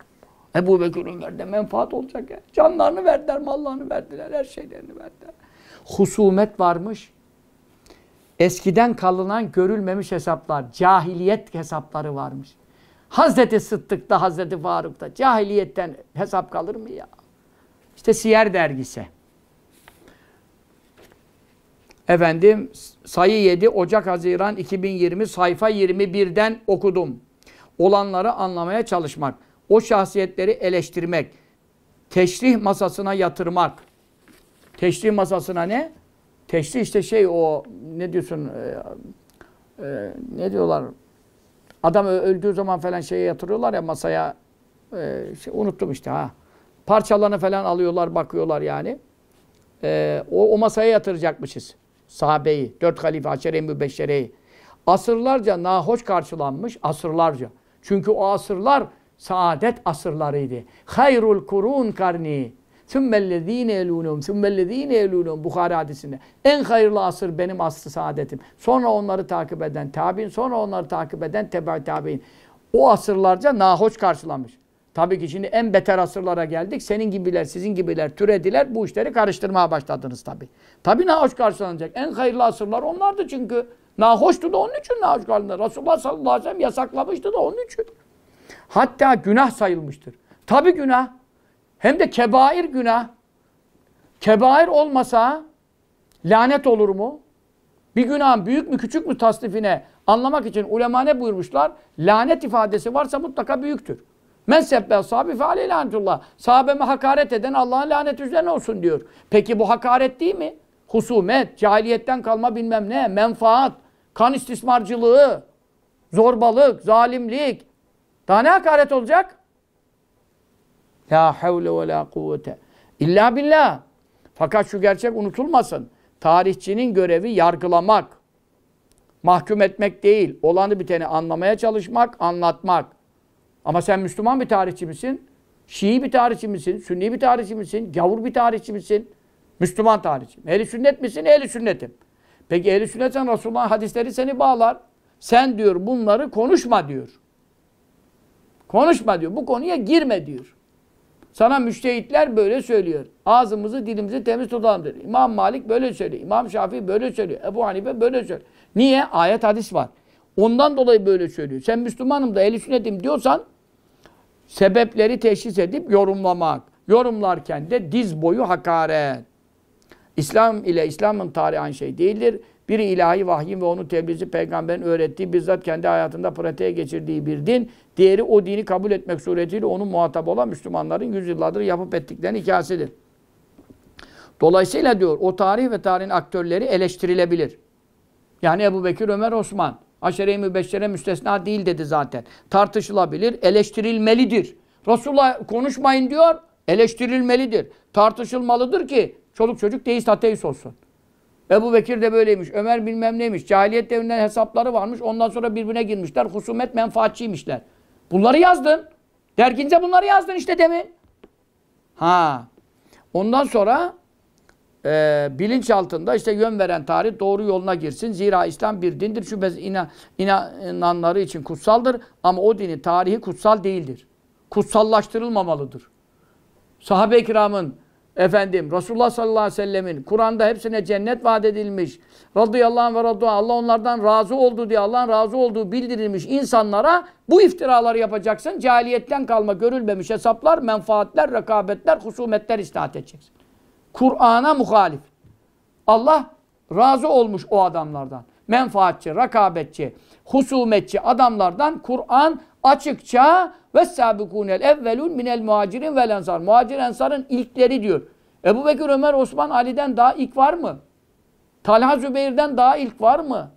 Ebu Bekir'in yerinde menfaat olacak ya. Canlarını verdiler, mallarını verdiler, her şeylerini verdiler. Husumet varmış. Eskiden kalınan görülmemiş hesaplar, cahiliyet hesapları varmış. Hazreti Sıddık'ta, Hazreti Faruk'ta cahiliyetten hesap kalır mı ya? İşte Siyer dergisi. Efendim sayı 7 Ocak Haziran 2020 sayfa 21'den okudum. Olanları anlamaya çalışmak, o şahsiyetleri eleştirmek, teşrih masasına yatırmak. Teşrih masasına ne? Teşrih işte şey o ne diyorsun e, e, ne diyorlar? Adam öldüğü zaman falan şeye yatırıyorlar ya masaya. E, şey, unuttum işte ha. Parçalarını falan alıyorlar, bakıyorlar yani. E, o, o masaya yatıracakmışız sahabeyi, dört halife, aşere-i mübeşşereyi asırlarca nahoş karşılanmış, asırlarca. Çünkü o asırlar saadet asırlarıydı. Hayrul kurun karni. Sümmellezine elunum, sümmellezine elunum. Bukhari hadisinde. En hayırlı asır benim aslı saadetim. Sonra onları takip eden tabi'in, sonra onları takip eden tebe tabi'in. O asırlarca nahoş karşılanmış. Tabii ki şimdi en beter asırlara geldik. Senin gibiler, sizin gibiler türediler. Bu işleri karıştırmaya başladınız tabii. Tabii nahoş karşılanacak. En hayırlı asırlar onlardı çünkü. Nahoştu da onun için nahoş karşılandı. Resulullah sallallahu aleyhi ve sellem yasaklamıştı da onun için. Hatta günah sayılmıştır. Tabii günah. Hem de kebair günah. Kebair olmasa lanet olur mu? Bir günahın büyük mü küçük mü tasnifine anlamak için ulema ne buyurmuşlar? Lanet ifadesi varsa mutlaka büyüktür. Men sebbe sahabi fe aleyh lanetullah. Sahabeme hakaret eden Allah'ın laneti üzerine olsun diyor. Peki bu hakaret değil mi? Husumet, cahiliyetten kalma bilmem ne, menfaat, kan istismarcılığı, zorbalık, zalimlik. Daha ne hakaret olacak? La havle ve la kuvvete. İlla billah. Fakat şu gerçek unutulmasın. Tarihçinin görevi yargılamak. Mahkum etmek değil. Olanı biteni anlamaya çalışmak, anlatmak. Ama sen Müslüman bir tarihçi misin? Şii bir tarihçi misin? Sünni bir tarihçi misin? Gavur bir tarihçi misin? Müslüman tarihçi. Ehli sünnet misin? Ehli sünnetim. Peki ehli sünnetsen Resulullah'ın hadisleri seni bağlar. Sen diyor bunları konuşma diyor. Konuşma diyor. Bu konuya girme diyor. Sana müştehitler böyle söylüyor. Ağzımızı dilimizi temiz tutalım diyor. İmam Malik böyle söylüyor. İmam Şafii böyle söylüyor. Ebu Hanife böyle söylüyor. Niye? Ayet hadis var. Ondan dolayı böyle söylüyor. Sen Müslümanım da ehli sünnetim diyorsan sebepleri teşhis edip yorumlamak. Yorumlarken de diz boyu hakaret. İslam ile İslam'ın tarihi aynı şey değildir. Biri ilahi vahyin ve onu tebliği peygamberin öğrettiği, bizzat kendi hayatında pratiğe geçirdiği bir din. Diğeri o dini kabul etmek suretiyle onun muhatap olan Müslümanların yüzyıllardır yapıp ettiklerini hikayesidir. Dolayısıyla diyor o tarih ve tarihin aktörleri eleştirilebilir. Yani Ebu Bekir, Ömer, Osman. Aşere-i mübeşşere müstesna değil dedi zaten. Tartışılabilir, eleştirilmelidir. Resulullah konuşmayın diyor, eleştirilmelidir. Tartışılmalıdır ki çoluk çocuk deist ateist olsun. Ebu Bekir de böyleymiş, Ömer bilmem neymiş, cahiliyet devrinden hesapları varmış, ondan sonra birbirine girmişler, husumet menfaatçiymişler. Bunları yazdın. Dergince bunları yazdın işte demin. Ha. Ondan sonra e, bilinç altında işte yön veren tarih doğru yoluna girsin. Zira İslam bir dindir. Şüphesiz ina, inananları için kutsaldır. Ama o dini, tarihi kutsal değildir. Kutsallaştırılmamalıdır. Sahabe-i kiramın efendim Resulullah sallallahu aleyhi ve sellemin Kur'an'da hepsine cennet vaat edilmiş. Radıyallahu anh ve radıyallahu anh, Allah onlardan razı oldu diye Allah'ın razı olduğu bildirilmiş insanlara bu iftiraları yapacaksın. Cahiliyetten kalma görülmemiş hesaplar, menfaatler, rekabetler, husumetler istihat edeceksin. Kur'an'a muhalif. Allah razı olmuş o adamlardan. Menfaatçi, rakabetçi, husumetçi adamlardan Kur'an açıkça ve sabikunel evvelun minel muhacirin ve ensar. Muhacir ensarın ilkleri diyor. Ebu Bekir, Ömer, Osman, Ali'den daha ilk var mı? Talha Zübeyir'den daha ilk var mı?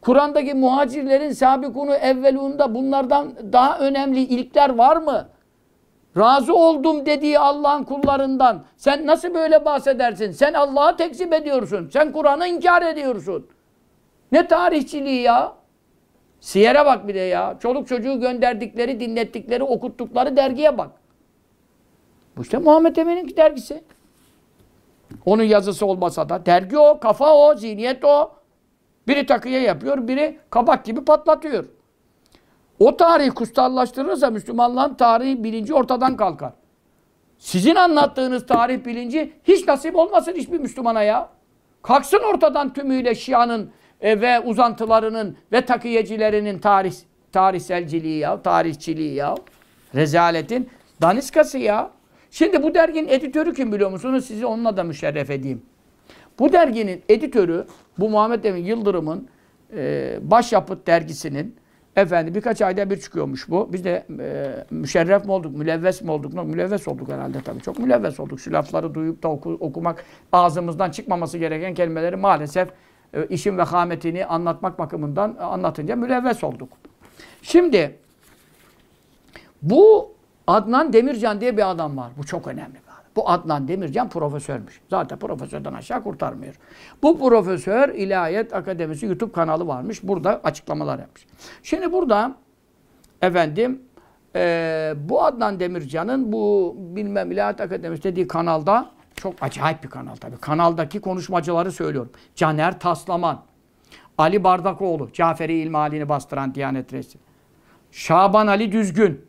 Kur'an'daki muhacirlerin sabikunu evvelunda bunlardan daha önemli ilkler var mı? Razı oldum dediği Allah'ın kullarından sen nasıl böyle bahsedersin? Sen Allah'ı tekzip ediyorsun. Sen Kur'an'ı inkar ediyorsun. Ne tarihçiliği ya? Siyere bak bir de ya. Çoluk çocuğu gönderdikleri, dinlettikleri, okuttukları dergiye bak. Bu işte Muhammed Emin'inki dergisi. Onun yazısı olmasa da. Dergi o, kafa o, zihniyet o. Biri takıya yapıyor, biri kabak gibi patlatıyor. O tarih kutsallaştırırsa Müslümanların tarihi bilinci ortadan kalkar. Sizin anlattığınız tarih bilinci hiç nasip olmasın hiçbir Müslümana ya. Kalksın ortadan tümüyle Şia'nın e, ve uzantılarının ve takiyecilerinin tarih tarihselciliği ya, tarihçiliği ya. Rezaletin daniskası ya. Şimdi bu derginin editörü kim biliyor musunuz? Sizi onunla da müşerref edeyim. Bu derginin editörü bu Muhammed Emin Yıldırım'ın e, Başyapıt dergisinin Efendim birkaç ayda bir çıkıyormuş bu. Biz de e, müşerref mi olduk, mülevves mi olduk? No, mülevves olduk herhalde tabii. Çok mülevves olduk. Şu lafları duyup da oku, okumak, ağzımızdan çıkmaması gereken kelimeleri maalesef e, işin vehametini anlatmak bakımından e, anlatınca mülevves olduk. Şimdi bu Adnan Demircan diye bir adam var. Bu çok önemli. Bu Adnan Demircan profesörmüş. Zaten profesörden aşağı kurtarmıyor. Bu profesör İlahiyat Akademisi YouTube kanalı varmış. Burada açıklamalar yapmış. Şimdi burada efendim e, bu Adnan Demircan'ın bu bilmem İlahiyat Akademisi dediği kanalda çok acayip bir kanal tabii. Kanaldaki konuşmacıları söylüyorum. Caner Taslaman, Ali Bardakoğlu, Caferi İlmihalini bastıran Diyanet Reisi, Şaban Ali Düzgün,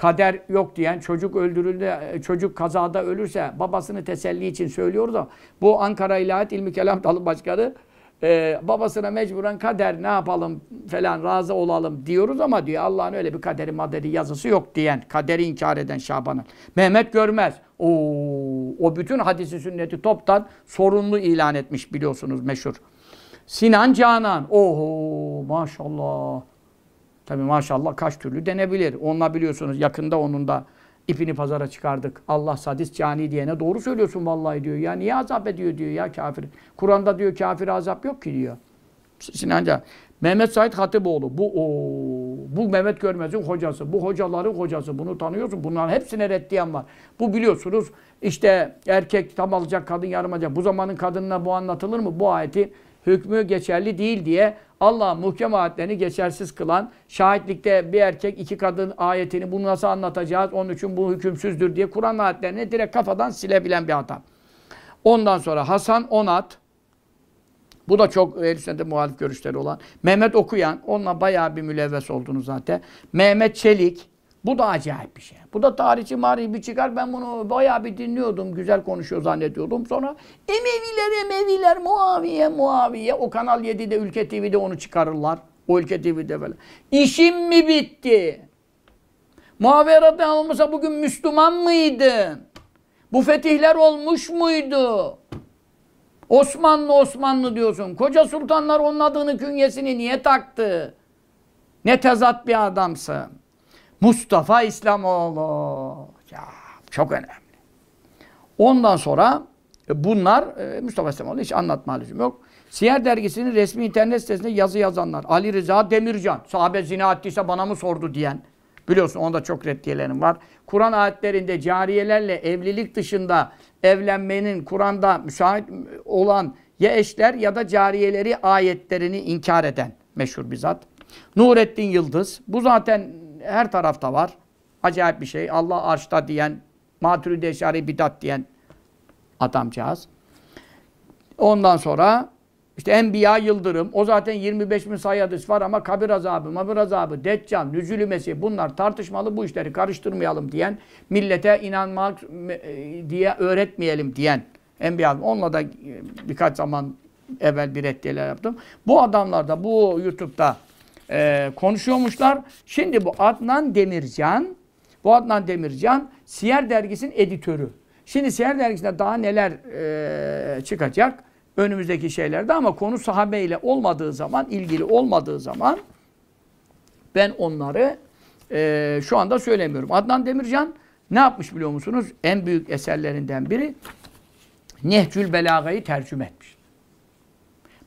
kader yok diyen çocuk öldürüldü, e, çocuk kazada ölürse babasını teselli için söylüyor da bu Ankara İlahat İlmi Kelam Dalı Başkanı e, babasına mecburen kader ne yapalım falan razı olalım diyoruz ama diyor Allah'ın öyle bir kaderi maderi yazısı yok diyen, kaderi inkar eden Şaban'ın. Mehmet Görmez. o o bütün hadisi sünneti toptan sorunlu ilan etmiş biliyorsunuz meşhur. Sinan Canan. Oho maşallah. Tabi maşallah kaç türlü denebilir. Onunla biliyorsunuz yakında onun da ipini pazara çıkardık. Allah sadist cani diyene doğru söylüyorsun vallahi diyor. Ya niye azap ediyor diyor ya kafir. Kur'an'da diyor kafir azap yok ki diyor. Sinanca Mehmet Said Hatipoğlu. Bu o bu Mehmet Görmez'in hocası. Bu hocaların hocası. Bunu tanıyorsun. Bunların hepsine reddiyen var. Bu biliyorsunuz işte erkek tam alacak, kadın yarım alacak. Bu zamanın kadınına bu anlatılır mı? Bu ayeti hükmü geçerli değil diye Allah muhkem ayetlerini geçersiz kılan, şahitlikte bir erkek iki kadın ayetini bunu nasıl anlatacağız, onun için bu hükümsüzdür diye Kur'an ayetlerini direkt kafadan silebilen bir adam. Ondan sonra Hasan Onat, bu da çok Ehl-i muhalif görüşleri olan. Mehmet Okuyan, onunla bayağı bir mülevves oldunuz zaten. Mehmet Çelik, bu da acayip bir şey. Bu da tarihçi marihi bir çıkar. Ben bunu bayağı bir dinliyordum. Güzel konuşuyor zannediyordum. Sonra Emeviler, Emeviler, Muaviye, Muaviye. O Kanal 7'de, Ülke TV'de onu çıkarırlar. O Ülke TV'de böyle. İşim mi bitti? Muaviye radıyallahu olmasa bugün Müslüman mıydın? Bu fetihler olmuş muydu? Osmanlı Osmanlı diyorsun. Koca sultanlar onun adını künyesini niye taktı? Ne tezat bir adamsın. Mustafa İslamoğlu. Ya, çok önemli. Ondan sonra e, bunlar e, Mustafa İslamoğlu hiç anlatma lüzum yok. Siyer dergisinin resmi internet sitesinde yazı yazanlar. Ali Rıza Demircan. Sahabe zina ettiyse bana mı sordu diyen. Biliyorsun onda çok reddiyelerim var. Kur'an ayetlerinde cariyelerle evlilik dışında evlenmenin Kur'an'da müsait olan ya eşler ya da cariyeleri ayetlerini inkar eden meşhur bir zat. Nurettin Yıldız. Bu zaten her tarafta var. Acayip bir şey. Allah arşta diyen, Maturidi Eşari bidat diyen adamcağız. Ondan sonra işte Enbiya Yıldırım. O zaten 25 bin sayı var ama kabir azabı, mabir azabı, deccal, nüzülü mesih bunlar tartışmalı bu işleri karıştırmayalım diyen, millete inanmak e, diye öğretmeyelim diyen Enbiya. Onunla da e, birkaç zaman evvel bir reddiyeler yaptım. Bu adamlar da bu YouTube'da e, konuşuyormuşlar. Şimdi bu Adnan Demircan, bu Adnan Demircan Siyer dergisinin editörü. Şimdi Siyer dergisinde daha neler e, çıkacak önümüzdeki şeylerde ama konu sahabeyle olmadığı zaman, ilgili olmadığı zaman ben onları e, şu anda söylemiyorum. Adnan Demircan ne yapmış biliyor musunuz? En büyük eserlerinden biri Nehcül Belaga'yı tercüme etmiş.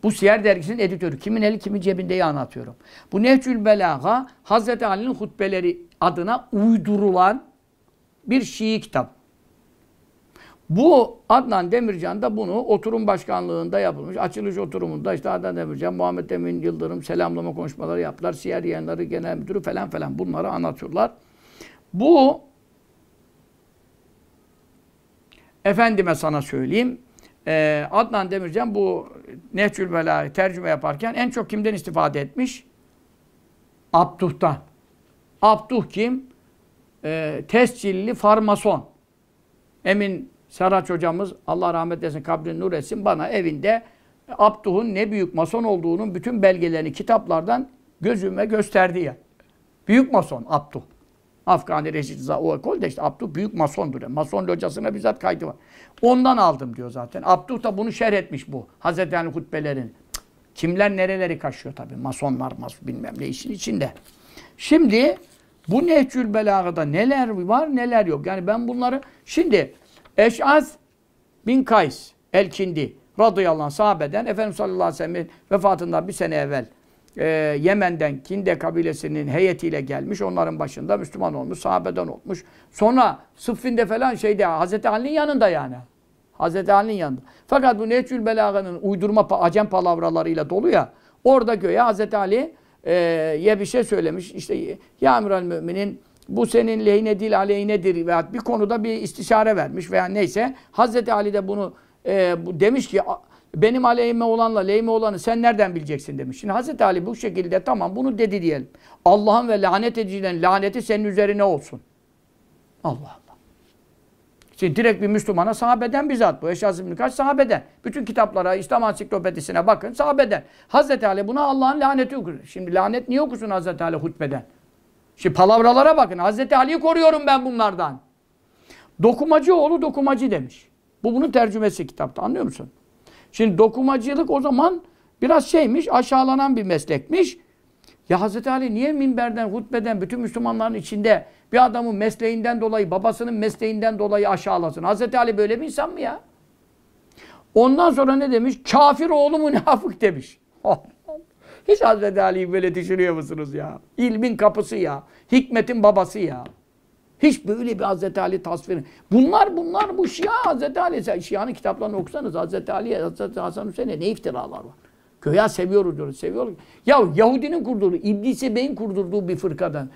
Bu Siyer dergisinin editörü. Kimin eli kimin cebindeyi anlatıyorum. Bu Nehcül Belaga Hz. Ali'nin hutbeleri adına uydurulan bir Şii kitap. Bu Adnan Demircan da bunu oturum başkanlığında yapılmış. Açılış oturumunda işte Adnan Demircan, Muhammed Emin Yıldırım selamlama konuşmaları yaptılar. Siyer yayınları genel müdürü falan falan bunları anlatıyorlar. Bu efendime sana söyleyeyim. Ee, Adnan Demircan bu Nehçül Belâ'yı tercüme yaparken en çok kimden istifade etmiş? Abduh'tan. Abduh kim? E, tescilli farmason. Emin Saraç hocamız Allah rahmet eylesin kabrini nur etsin bana evinde Abduh'un ne büyük mason olduğunun bütün belgelerini kitaplardan gözüme gösterdi ya. Büyük mason Abduh. Afgani Reşit Rıza o ekol de işte Abduh büyük masondur. Yani. Mason locasına bizzat kaydı var. Ondan aldım diyor zaten. Abduh da bunu şerh etmiş bu. Hazreti Ali hutbelerini. Kimler nereleri kaşıyor tabii. Masonlar mas bilmem ne işin içinde. Şimdi bu Nehcül Belaga'da neler var neler yok. Yani ben bunları şimdi Eş'az bin Kays Elkindi radıyallahu anh sahabeden Efendimiz sallallahu aleyhi ve sellem'in vefatından bir sene evvel e, Yemen'den Kinde kabilesinin heyetiyle gelmiş. Onların başında Müslüman olmuş, sahabeden olmuş. Sonra Sıffin'de falan şeyde Hazreti Ali'nin yanında yani. Hazreti Ali'nin yanında. Fakat bu Nehcül Belaga'nın uydurma acem palavralarıyla dolu ya. Orada göğe Hazreti Ali e, ye bir şey söylemiş. İşte ya Amiral Mümin'in bu senin lehine değil aleyhinedir veya bir konuda bir istişare vermiş veya neyse. Hazreti Ali de bunu e, bu, demiş ki benim aleyhime olanla lehime olanı sen nereden bileceksin demiş. Şimdi Hazreti Ali bu şekilde tamam bunu dedi diyelim. Allah'ın ve lanet edicilerin laneti senin üzerine olsun. Allah Allah. Şimdi direkt bir Müslümana sahabeden bir zat bu. Eşhas İbn Kaç sahabeden. Bütün kitaplara, İslam ansiklopedisine bakın sahabeden. Hazreti Ali buna Allah'ın laneti okur. Şimdi lanet niye okusun Hazreti Ali hutbeden? Şimdi palavralara bakın. Hazreti Ali'yi koruyorum ben bunlardan. Dokumacı oğlu dokumacı demiş. Bu bunun tercümesi kitapta anlıyor musun? Şimdi dokumacılık o zaman biraz şeymiş, aşağılanan bir meslekmiş. Ya Hazreti Ali niye minberden, hutbeden, bütün Müslümanların içinde bir adamın mesleğinden dolayı, babasının mesleğinden dolayı aşağılasın? Hazreti Ali böyle bir insan mı ya? Ondan sonra ne demiş? Kafir oğlu münafık demiş. Hiç Hazreti Ali'yi böyle düşünüyor musunuz ya? İlmin kapısı ya. Hikmetin babası ya. Hiç böyle bir Hazreti Ali tasviri. Bunlar bunlar bu Şia Hazreti Ali. Sen Şia'nın kitaplarını okusanız Hazreti Ali, Hazreti Hasan Hüseyin'e ne iftiralar var. Köya seviyoruz diyoruz, seviyoruz. Ya Yahudinin kurduğu, i̇blis Bey'in kurdurduğu bir fırkadan.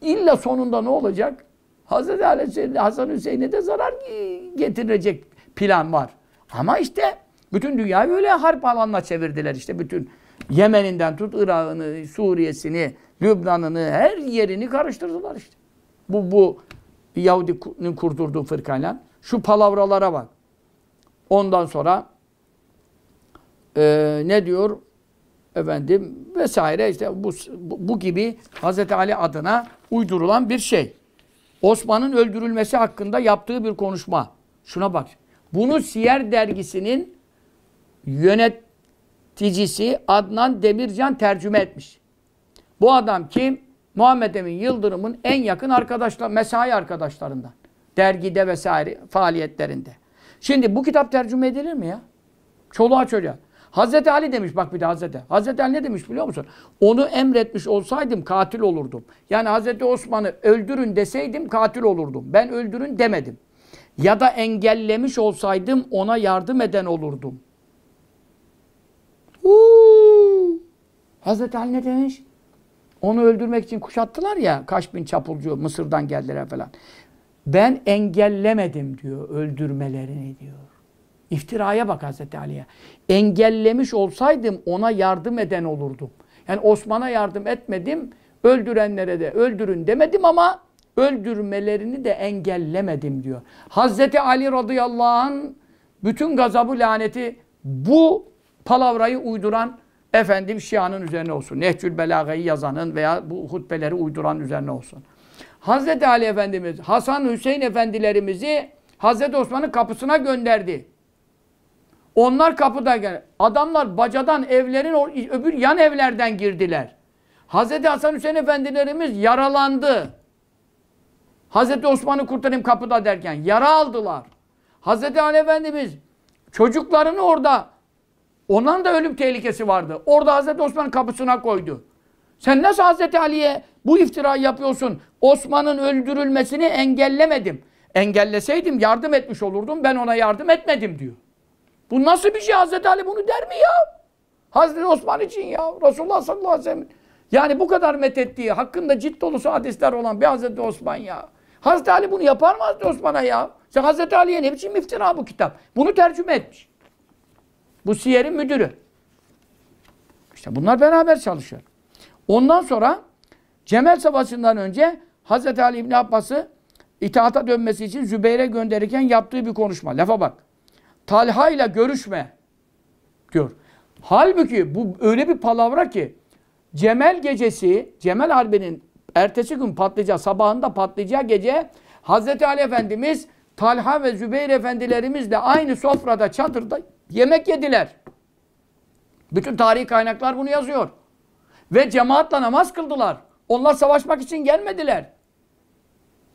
İlla sonunda ne olacak? Hazreti Ali, Hasan Hüseyin'e de zarar getirecek plan var. Ama işte bütün dünya böyle harp alanına çevirdiler işte bütün. Yemen'inden tut Irak'ını, Suriye'sini, Lübnan'ını her yerini karıştırdılar işte. Bu bu bir Yahudinin kurdurduğu fırkayla. Şu palavralara bak. Ondan sonra e, ne diyor? Efendim vesaire işte bu, bu gibi Hz. Ali adına uydurulan bir şey. Osman'ın öldürülmesi hakkında yaptığı bir konuşma. Şuna bak. Bunu Siyer dergisinin yöneticisi Adnan Demircan tercüme etmiş. Bu adam kim? Muhammed Emin Yıldırım'ın en yakın arkadaşlar, mesai arkadaşlarından. Dergide vesaire faaliyetlerinde. Şimdi bu kitap tercüme edilir mi ya? Çoluğa çocuğa. Hazreti Ali demiş bak bir de Hazreti. Hazreti Ali ne demiş biliyor musun? Onu emretmiş olsaydım katil olurdum. Yani Hazreti Osman'ı öldürün deseydim katil olurdum. Ben öldürün demedim. Ya da engellemiş olsaydım ona yardım eden olurdum. Uuu. Hazreti Ali ne demiş? Onu öldürmek için kuşattılar ya kaç bin çapulcu Mısır'dan geldiler falan. Ben engellemedim diyor öldürmelerini diyor. İftiraya bak Hazreti Ali'ye. Engellemiş olsaydım ona yardım eden olurdum. Yani Osman'a yardım etmedim, öldürenlere de öldürün demedim ama öldürmelerini de engellemedim diyor. Hazreti Ali radıyallahu an bütün gazabı laneti bu palavrayı uyduran Efendim Şia'nın üzerine olsun. Nehcül Belaga'yı yazanın veya bu hutbeleri uyduran üzerine olsun. Hazreti Ali Efendimiz, Hasan Hüseyin Efendilerimizi Hazreti Osman'ın kapısına gönderdi. Onlar kapıda gel. Adamlar bacadan evlerin öbür yan evlerden girdiler. Hazreti Hasan Hüseyin Efendilerimiz yaralandı. Hazreti Osman'ı kurtarayım kapıda derken yara aldılar. Hazreti Ali Efendimiz çocuklarını orada Ondan da ölüm tehlikesi vardı. Orada Hazreti Osman kapısına koydu. Sen nasıl Hazreti Ali'ye bu iftira yapıyorsun? Osman'ın öldürülmesini engellemedim. Engelleseydim yardım etmiş olurdum. Ben ona yardım etmedim diyor. Bu nasıl bir şey Hazreti Ali bunu der mi ya? Hazreti Osman için ya. Resulullah sallallahu aleyhi ve sellem. Yani bu kadar methettiği, hakkında cilt dolusu hadisler olan bir Hazreti Osman ya. Hazreti Ali bunu yapar mı Hazreti Osman'a ya? Sen Hazreti Ali'ye ne biçim iftira bu kitap? Bunu tercüme etmiş. Bu siyerin müdürü. İşte bunlar beraber çalışıyor. Ondan sonra Cemel Savaşı'ndan önce Hazreti Ali İbni Abbas'ı itaata dönmesi için Zübeyir'e gönderirken yaptığı bir konuşma. Lafa bak. Talha ile görüşme diyor. Halbuki bu öyle bir palavra ki Cemel gecesi, Cemel Harbi'nin ertesi gün patlayacağı, sabahında patlayacağı gece Hazreti Ali Efendimiz Talha ve Zübeyir efendilerimizle aynı sofrada, çadırda Yemek yediler. Bütün tarihi kaynaklar bunu yazıyor. Ve cemaatle namaz kıldılar. Onlar savaşmak için gelmediler.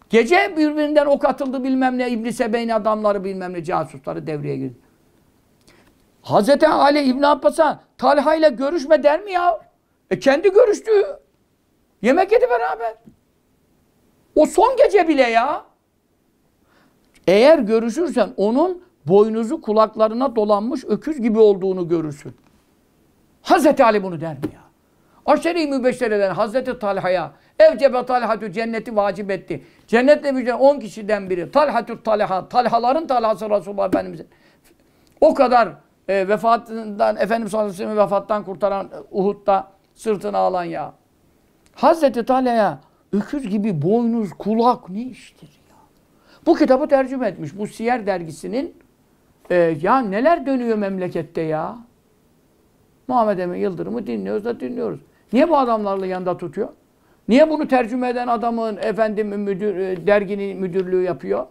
Gece birbirinden ok atıldı bilmem ne. İbn-i Sebeyn adamları bilmem ne casusları devreye girdi. Hazreti Ali İbn Abbas'a Talha ile görüşme der mi ya? E kendi görüştü. Yemek yedi beraber. O son gece bile ya. Eğer görüşürsen onun boynuzu kulaklarına dolanmış öküz gibi olduğunu görürsün. Hazreti Ali bunu der mi ya? Aşeri mübeşşereden Hazreti Talha'ya evcebe Talhatü cenneti vacip etti. Cennetle müjde 10 kişiden biri. Talhatü Talha. Talhaların Talhası Resulullah Efendimiz'in. O kadar e, vefatından, Efendimiz sallallahu aleyhi ve vefattan kurtaran e, Uhud'da sırtını alan ya. Hazreti Talha'ya öküz gibi boynuz, kulak ne iştir ya? Bu kitabı tercüme etmiş. Bu Siyer dergisinin ee, ya neler dönüyor memlekette ya? Muhammed Emin Yıldırım'ı dinliyoruz da dinliyoruz. Niye bu adamlarla yanında tutuyor? Niye bunu tercüme eden adamın efendim müdür, e, derginin müdürlüğü yapıyor?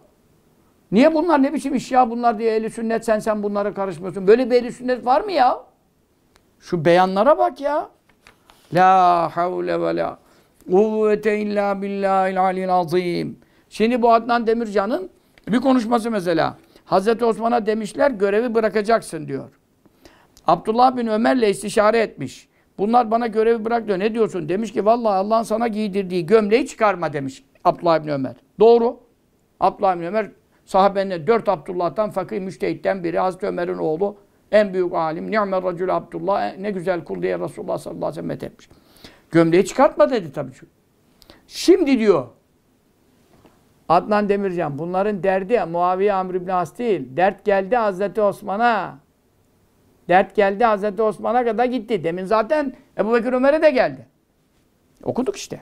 Niye bunlar ne biçim iş ya bunlar diye eli sünnet sen sen bunlara karışmıyorsun. Böyle bir eli sünnet var mı ya? Şu beyanlara bak ya. La havle ve la kuvvete illa billahil azim. Şimdi bu Adnan Demircan'ın bir konuşması mesela. Hazreti Osman'a demişler görevi bırakacaksın diyor. Abdullah bin Ömer'le istişare etmiş. Bunlar bana görevi bırak diyor. Ne diyorsun? Demiş ki vallahi Allah'ın sana giydirdiği gömleği çıkarma demiş Abdullah bin Ömer. Doğru. Abdullah bin Ömer sahabenin dört Abdullah'tan fakih müştehitten biri. Hazreti Ömer'in oğlu en büyük alim. Ni'mel racül Abdullah e, ne güzel kul diye Resulullah sallallahu aleyhi ve sellem etmiş. Gömleği çıkartma dedi tabii. Şimdi diyor Adnan Demircan bunların derdi Muaviye Amr İbni As değil. Dert geldi Hazreti Osman'a. Dert geldi Hazreti Osman'a kadar gitti. Demin zaten Ebu Bekir Ömer'e de geldi. Okuduk işte.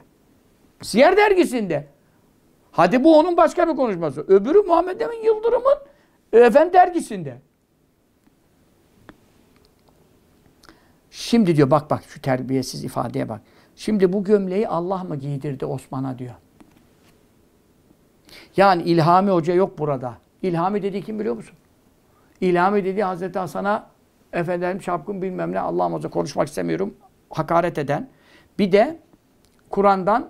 Siyer dergisinde. Hadi bu onun başka bir konuşması. Öbürü Muhammed Emin Yıldırım'ın e, Efendi dergisinde. Şimdi diyor bak bak şu terbiyesiz ifadeye bak. Şimdi bu gömleği Allah mı giydirdi Osman'a diyor. Yani İlhami Hoca yok burada. İlhami dedi kim biliyor musun? İlhami dedi Hazreti Hasan'a efendim şapkın bilmem ne Allah'ım Hoca konuşmak istemiyorum. Hakaret eden. Bir de Kur'an'dan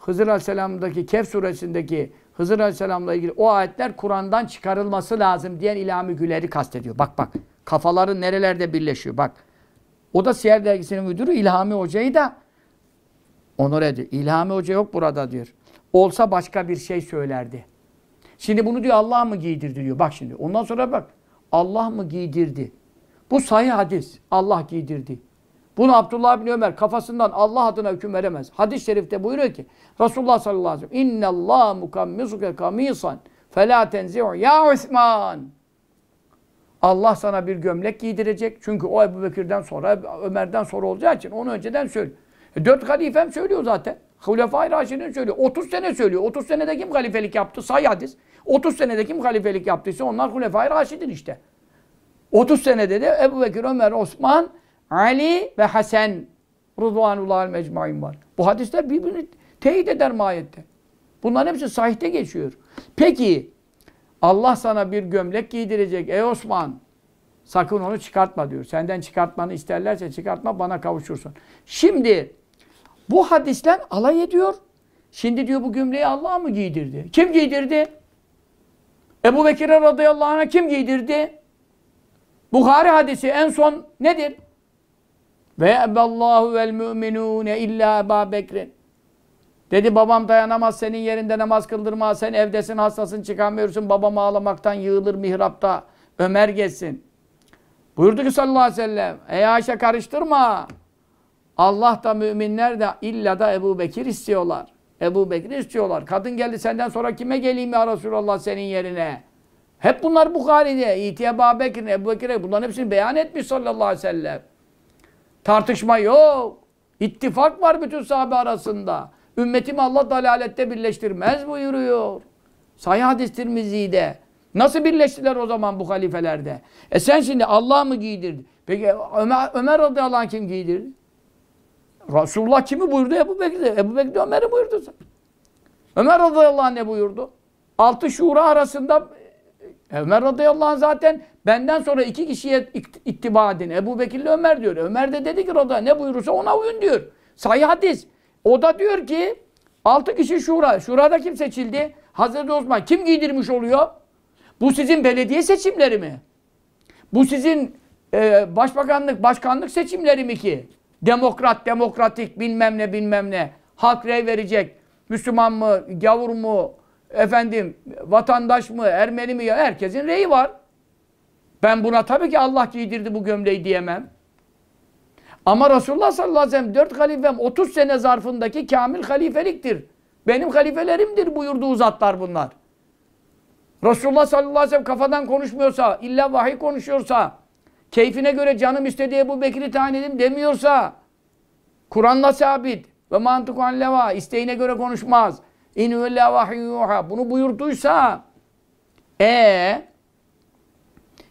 Hızır Aleyhisselam'daki Kehf suresindeki Hızır Aleyhisselam'la ilgili o ayetler Kur'an'dan çıkarılması lazım diyen İlhami Güler'i kastediyor. Bak bak. Kafaları nerelerde birleşiyor bak. O da Siyer dergisinin müdürü İlhami Hoca'yı da onur ediyor. İlhami Hoca yok burada diyor olsa başka bir şey söylerdi. Şimdi bunu diyor Allah mı giydirdi diyor. Bak şimdi ondan sonra bak. Allah mı giydirdi? Bu sahih hadis. Allah giydirdi. Bunu Abdullah bin Ömer kafasından Allah adına hüküm veremez. Hadis-i şerifte buyuruyor ki Resulullah sallallahu aleyhi ve sellem İnne Allah mukammisuke kamisan felâ tenzi'u ya Osman. Allah sana bir gömlek giydirecek. Çünkü o Ebu Bekir'den sonra, Ömer'den sonra olacağı için onu önceden söylüyor. E, dört halifem söylüyor zaten. Hulefai Raşid'in söylüyor. 30 sene söylüyor. 30 senede kim halifelik yaptı? Say hadis. 30 senede kim halifelik yaptıysa onlar Hulefai Raşid'in işte. 30 senede de Ebu Bekir, Ömer, Osman, Ali ve Hasan Rıdvanullah'ın mecmain var. Bu hadisler birbirini teyit eder mahiyette. Bunların hepsi sahihte geçiyor. Peki Allah sana bir gömlek giydirecek. Ey Osman sakın onu çıkartma diyor. Senden çıkartmanı isterlerse çıkartma bana kavuşursun. Şimdi bu hadisten alay ediyor. Şimdi diyor bu gümleyi Allah mı giydirdi? Kim giydirdi? Ebu Bekir'e radıyallahu anh'a kim giydirdi? Bukhari hadisi en son nedir? Ve eballahu vel müminune illa Eba Bekir'in. Dedi babam dayanamaz senin yerinde namaz kıldırma. Sen evdesin hastasın çıkamıyorsun. Babam ağlamaktan yığılır mihrapta. Ömer gelsin. Buyurdu ki sallallahu aleyhi ve sellem. Ey Ayşe karıştırma. Allah da müminler de illa da Ebu Bekir istiyorlar. Ebu Bekir istiyorlar. Kadın geldi senden sonra kime geleyim ya Resulallah senin yerine? Hep bunlar Bukhari'de. İtiye Ebu Bekir'in, Ebu Bekir'e bunların hepsini beyan etmiş sallallahu aleyhi ve sellem. Tartışma yok. İttifak var bütün sahabe arasında. Ümmetimi Allah dalalette birleştirmez buyuruyor. Sahih hadis Tirmizi'de. Nasıl birleştiler o zaman bu halifelerde? E sen şimdi Allah mı giydirdi? Peki Ömer, Ömer radıyallahu anh kim giydirdi? Resulullah kimi buyurdu? Ebu Bekir'de. Ebu Bekir'de Ömer'i buyurdu. Ömer radıyallahu anh ne buyurdu? Altı şura arasında e, Ömer radıyallahu anh zaten benden sonra iki kişiye ittiba edin. Ebu Bekir'le Ömer diyor. Ömer de dedi ki radıyallahu ne buyurursa ona uyun diyor. Sayı hadis. O da diyor ki altı kişi şura. Şurada kim seçildi? Hazreti Osman. Kim giydirmiş oluyor? Bu sizin belediye seçimleri mi? Bu sizin e, başbakanlık, başkanlık seçimleri mi ki? Demokrat, demokratik bilmem ne bilmem ne. Halk rey verecek. Müslüman mı, gavur mu, efendim vatandaş mı, Ermeni mi? Herkesin reyi var. Ben buna tabii ki Allah giydirdi bu gömleği diyemem. Ama Resulullah sallallahu aleyhi ve sellem dört halifem 30 sene zarfındaki kamil halifeliktir. Benim halifelerimdir buyurdu zatlar bunlar. Resulullah sallallahu aleyhi ve sellem kafadan konuşmuyorsa, illa vahiy konuşuyorsa, keyfine göre canım istediği bu Bekir'i tayin edeyim demiyorsa Kur'an'la sabit ve mantık leva isteğine göre konuşmaz. İnü illa vahiyyuha bunu buyurduysa e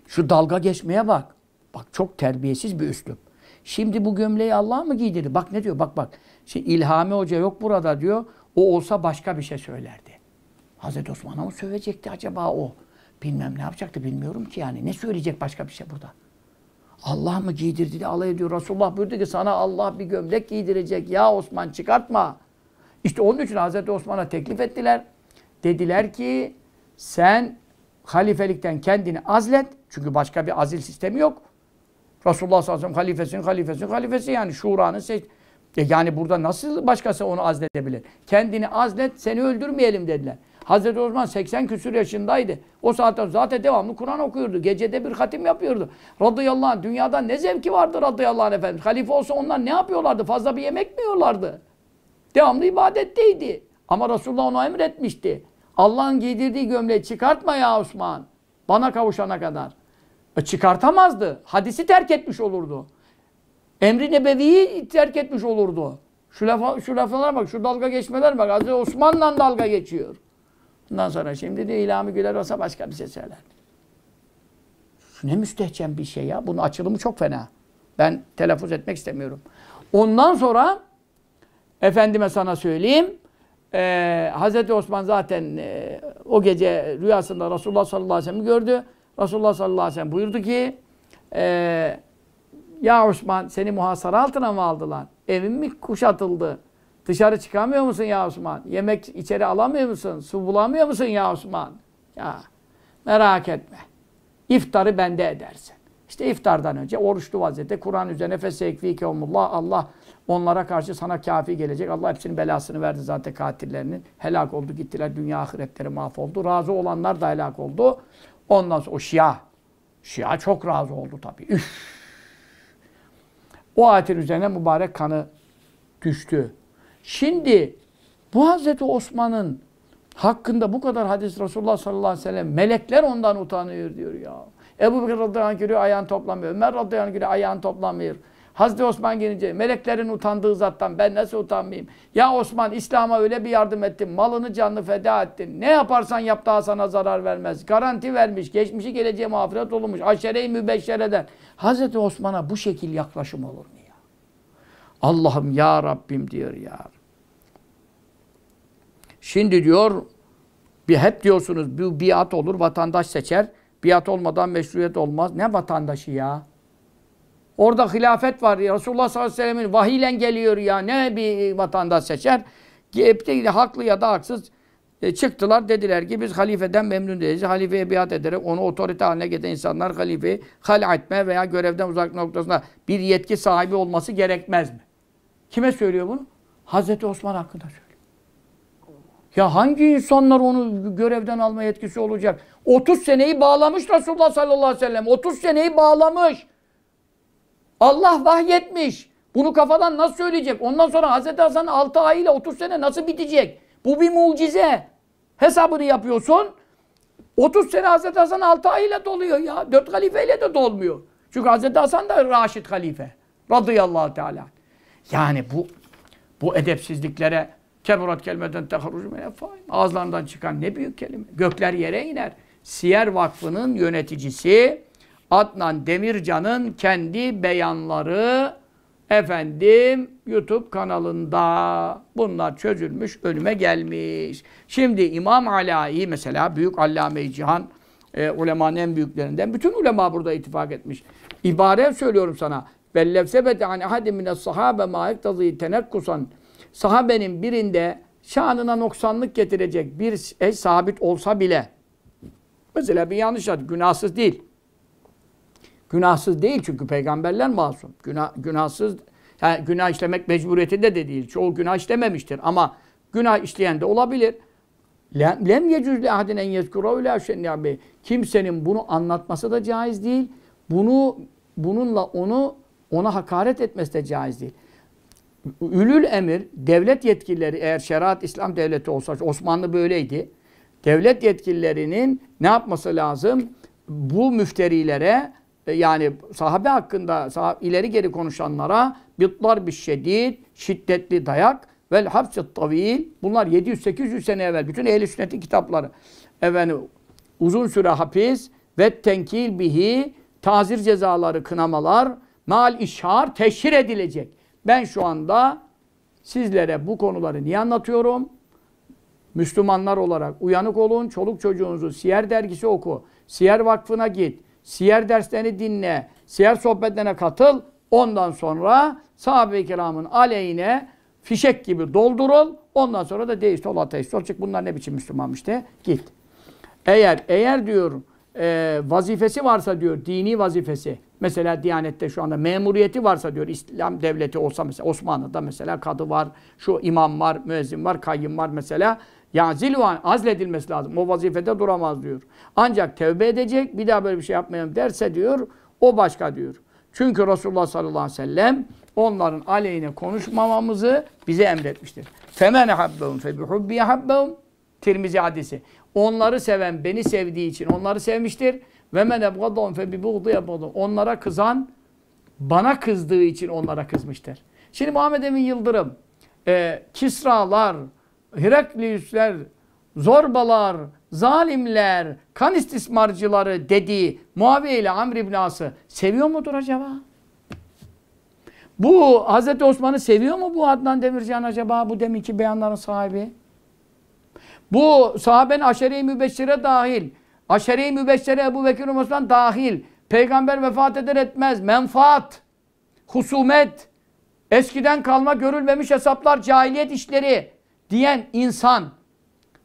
şu dalga geçmeye bak. Bak çok terbiyesiz bir üslup. Şimdi bu gömleği Allah mı giydirdi? Bak ne diyor bak bak. Şimdi İlhami Hoca yok burada diyor. O olsa başka bir şey söylerdi. Hazreti Osman'a mı söyleyecekti acaba o? Bilmem ne yapacaktı bilmiyorum ki yani. Ne söyleyecek başka bir şey burada? Allah mı giydirdi diye alay ediyor. Resulullah buyurdu ki sana Allah bir gömlek giydirecek. Ya Osman çıkartma. İşte onun için Hazreti Osman'a teklif ettiler. Dediler ki sen halifelikten kendini azlet. Çünkü başka bir azil sistemi yok. Resulullah sallallahu aleyhi ve sellem halifesinin halifesinin halifesi yani şuranın seç. E yani burada nasıl başkası onu azletebilir? Kendini azlet seni öldürmeyelim dediler. Hazreti Osman 80 küsür yaşındaydı. O saatte zaten devamlı Kur'an okuyordu. Gecede bir hatim yapıyordu. Radıyallahu anh. Dünyada ne zevki vardı radıyallahu anh efendim. Halife olsa onlar ne yapıyorlardı? Fazla bir yemek mi yiyorlardı? Devamlı ibadetteydi. Ama Resulullah ona emretmişti. Allah'ın giydirdiği gömleği çıkartma ya Osman. Bana kavuşana kadar. E çıkartamazdı. Hadisi terk etmiş olurdu. Emri Nebevi'yi terk etmiş olurdu. Şu, lafa, şu laflara bak, şu dalga geçmeler bak. Hazreti Osman'la dalga geçiyor. Ondan sonra şimdi de İlhami Güler olsa başka bir şey söyler. Ne müstehcen bir şey ya. Bunun açılımı çok fena. Ben telaffuz etmek istemiyorum. Ondan sonra efendime sana söyleyeyim. E, Hazreti Osman zaten e, o gece rüyasında Resulullah sallallahu aleyhi ve sellem'i gördü. Resulullah sallallahu aleyhi ve sellem buyurdu ki e, Ya Osman seni muhasara altına mı aldılar? Evin mi kuşatıldı? Dışarı çıkamıyor musun ya Osman? Yemek içeri alamıyor musun? Su bulamıyor musun ya Osman? Ya merak etme. İftarı bende edersin. İşte iftardan önce oruçlu vaziyette Kur'an üzerine fesekvike umullah Allah onlara karşı sana kafi gelecek. Allah hepsinin belasını verdi zaten katillerinin. Helak oldu gittiler. Dünya ahiretleri mahvoldu. Razı olanlar da helak oldu. Ondan sonra o Şia. Şia çok razı oldu tabii. Üf. O ayetin üzerine mübarek kanı düştü. Şimdi bu Hazreti Osman'ın hakkında bu kadar hadis Resulullah sallallahu aleyhi ve sellem melekler ondan utanıyor diyor ya. Ebu Bekir radıyallahu anh geliyor ayağın toplanmıyor. Ömer radıyallahu anh geliyor ayağın toplanmıyor. Hazreti Osman gelince meleklerin utandığı zattan ben nasıl utanmayayım? Ya Osman İslam'a öyle bir yardım ettin. Malını canlı feda ettin. Ne yaparsan yap daha sana zarar vermez. Garanti vermiş. Geçmişi geleceğe mağfiret olunmuş. Aşere-i mübeşşereden. Hazreti Osman'a bu şekil yaklaşım olur mu? Allah'ım ya Rabbim diyor ya. Şimdi diyor bir hep diyorsunuz bir biat olur vatandaş seçer. Biat olmadan meşruiyet olmaz. Ne vatandaşı ya? Orada hilafet var ya. Resulullah sallallahu aleyhi ve sellem'in vahiyle geliyor ya. Ne bir vatandaş seçer? de haklı ya da haksız e, çıktılar dediler ki biz halifeden memnun değiliz. Halifeye biat ederek onu otorite haline getiren insanlar halifeyi hal etme veya görevden uzak noktasına bir yetki sahibi olması gerekmez mi? Kime söylüyor bunu? Hazreti Osman hakkında söylüyor. Ya hangi insanlar onu görevden alma yetkisi olacak? 30 seneyi bağlamış Resulullah sallallahu aleyhi ve sellem. 30 seneyi bağlamış. Allah vahyetmiş. Bunu kafadan nasıl söyleyecek? Ondan sonra Hazreti Hasan 6 ay ile 30 sene nasıl bitecek? Bu bir mucize. Hesabını yapıyorsun. 30 sene Hazreti Hasan 6 ay ile doluyor ya. 4 halife ile de dolmuyor. Çünkü Hazreti Hasan da Raşid halife. Radıyallahu Teala. Yani bu bu edepsizliklere kemurat kelimeden teharrucu Ağızlarından çıkan ne büyük kelime. Gökler yere iner. Siyer Vakfı'nın yöneticisi Adnan Demircan'ın kendi beyanları efendim YouTube kanalında bunlar çözülmüş, önüme gelmiş. Şimdi İmam Ali mesela büyük allame-i cihan e, ulemanın en büyüklerinden bütün ulema burada ittifak etmiş. İbare söylüyorum sana. Bellev sebete an ehadim mine sahabe ma ektazi tenekkusan. Sahabenin birinde şanına noksanlık getirecek bir şey sabit olsa bile. Mesela bir yanlış hadis, günahsız değil. Günahsız değil çünkü peygamberler masum. Günah, günahsız, yani günah işlemek mecburiyetinde de değil. Çoğu günah işlememiştir ama günah işleyen de olabilir. Lem yecüz li ahdin en yezkura Kimsenin bunu anlatması da caiz değil. Bunu bununla onu ona hakaret etmesi de caiz değil. Ülül emir, devlet yetkilileri eğer şeriat İslam devleti olsa, Osmanlı böyleydi. Devlet yetkililerinin ne yapması lazım? Bu müfterilere e, yani sahabe hakkında sah ileri geri konuşanlara bitlar bir şiddet, şiddetli dayak ve hapset tavil. Bunlar 700-800 sene evvel bütün ehli sünnetin kitapları. Efendim uzun süre hapis ve tenkil bihi tazir cezaları, kınamalar mal işar teşhir edilecek. Ben şu anda sizlere bu konuları niye anlatıyorum? Müslümanlar olarak uyanık olun. Çoluk çocuğunuzu Siyer dergisi oku. Siyer Vakfı'na git. Siyer derslerini dinle. Siyer sohbetlerine katıl. Ondan sonra sahabe-i kiramın aleyhine fişek gibi doldurul. Ondan sonra da deist ol, ateist ol. Çık bunlar ne biçim Müslümanmış de git. Eğer, eğer diyor e, vazifesi varsa diyor dini vazifesi Mesela Diyanet'te şu anda memuriyeti varsa diyor İslam devleti olsa mesela Osmanlı'da mesela kadı var, şu imam var, müezzin var, kayyım var mesela. Yani zilvan azledilmesi lazım. O vazifede duramaz diyor. Ancak tevbe edecek, bir daha böyle bir şey yapmayalım derse diyor, o başka diyor. Çünkü Resulullah sallallahu aleyhi ve sellem onların aleyhine konuşmamamızı bize emretmiştir. Femen habbehum fe bihubbi habbehum Tirmizi hadisi. Onları seven beni sevdiği için onları sevmiştir. Ve men ebgadon fe bi buğdu ebgadon. Onlara kızan bana kızdığı için onlara kızmıştır. Şimdi Muhammed Emin Yıldırım, e, Kisralar, Herakliusler, zorbalar, zalimler, kan istismarcıları dediği Muaviye ile Amr İbn As'ı seviyor mudur acaba? Bu Hazreti Osman'ı seviyor mu bu Adnan Demircan acaba? Bu deminki beyanların sahibi. Bu sahaben aşere-i mübeşşire dahil Aşere-i Mübeşşere Ebu Bekir Osman dahil. Peygamber vefat eder etmez. Menfaat, husumet, eskiden kalma görülmemiş hesaplar, cahiliyet işleri diyen insan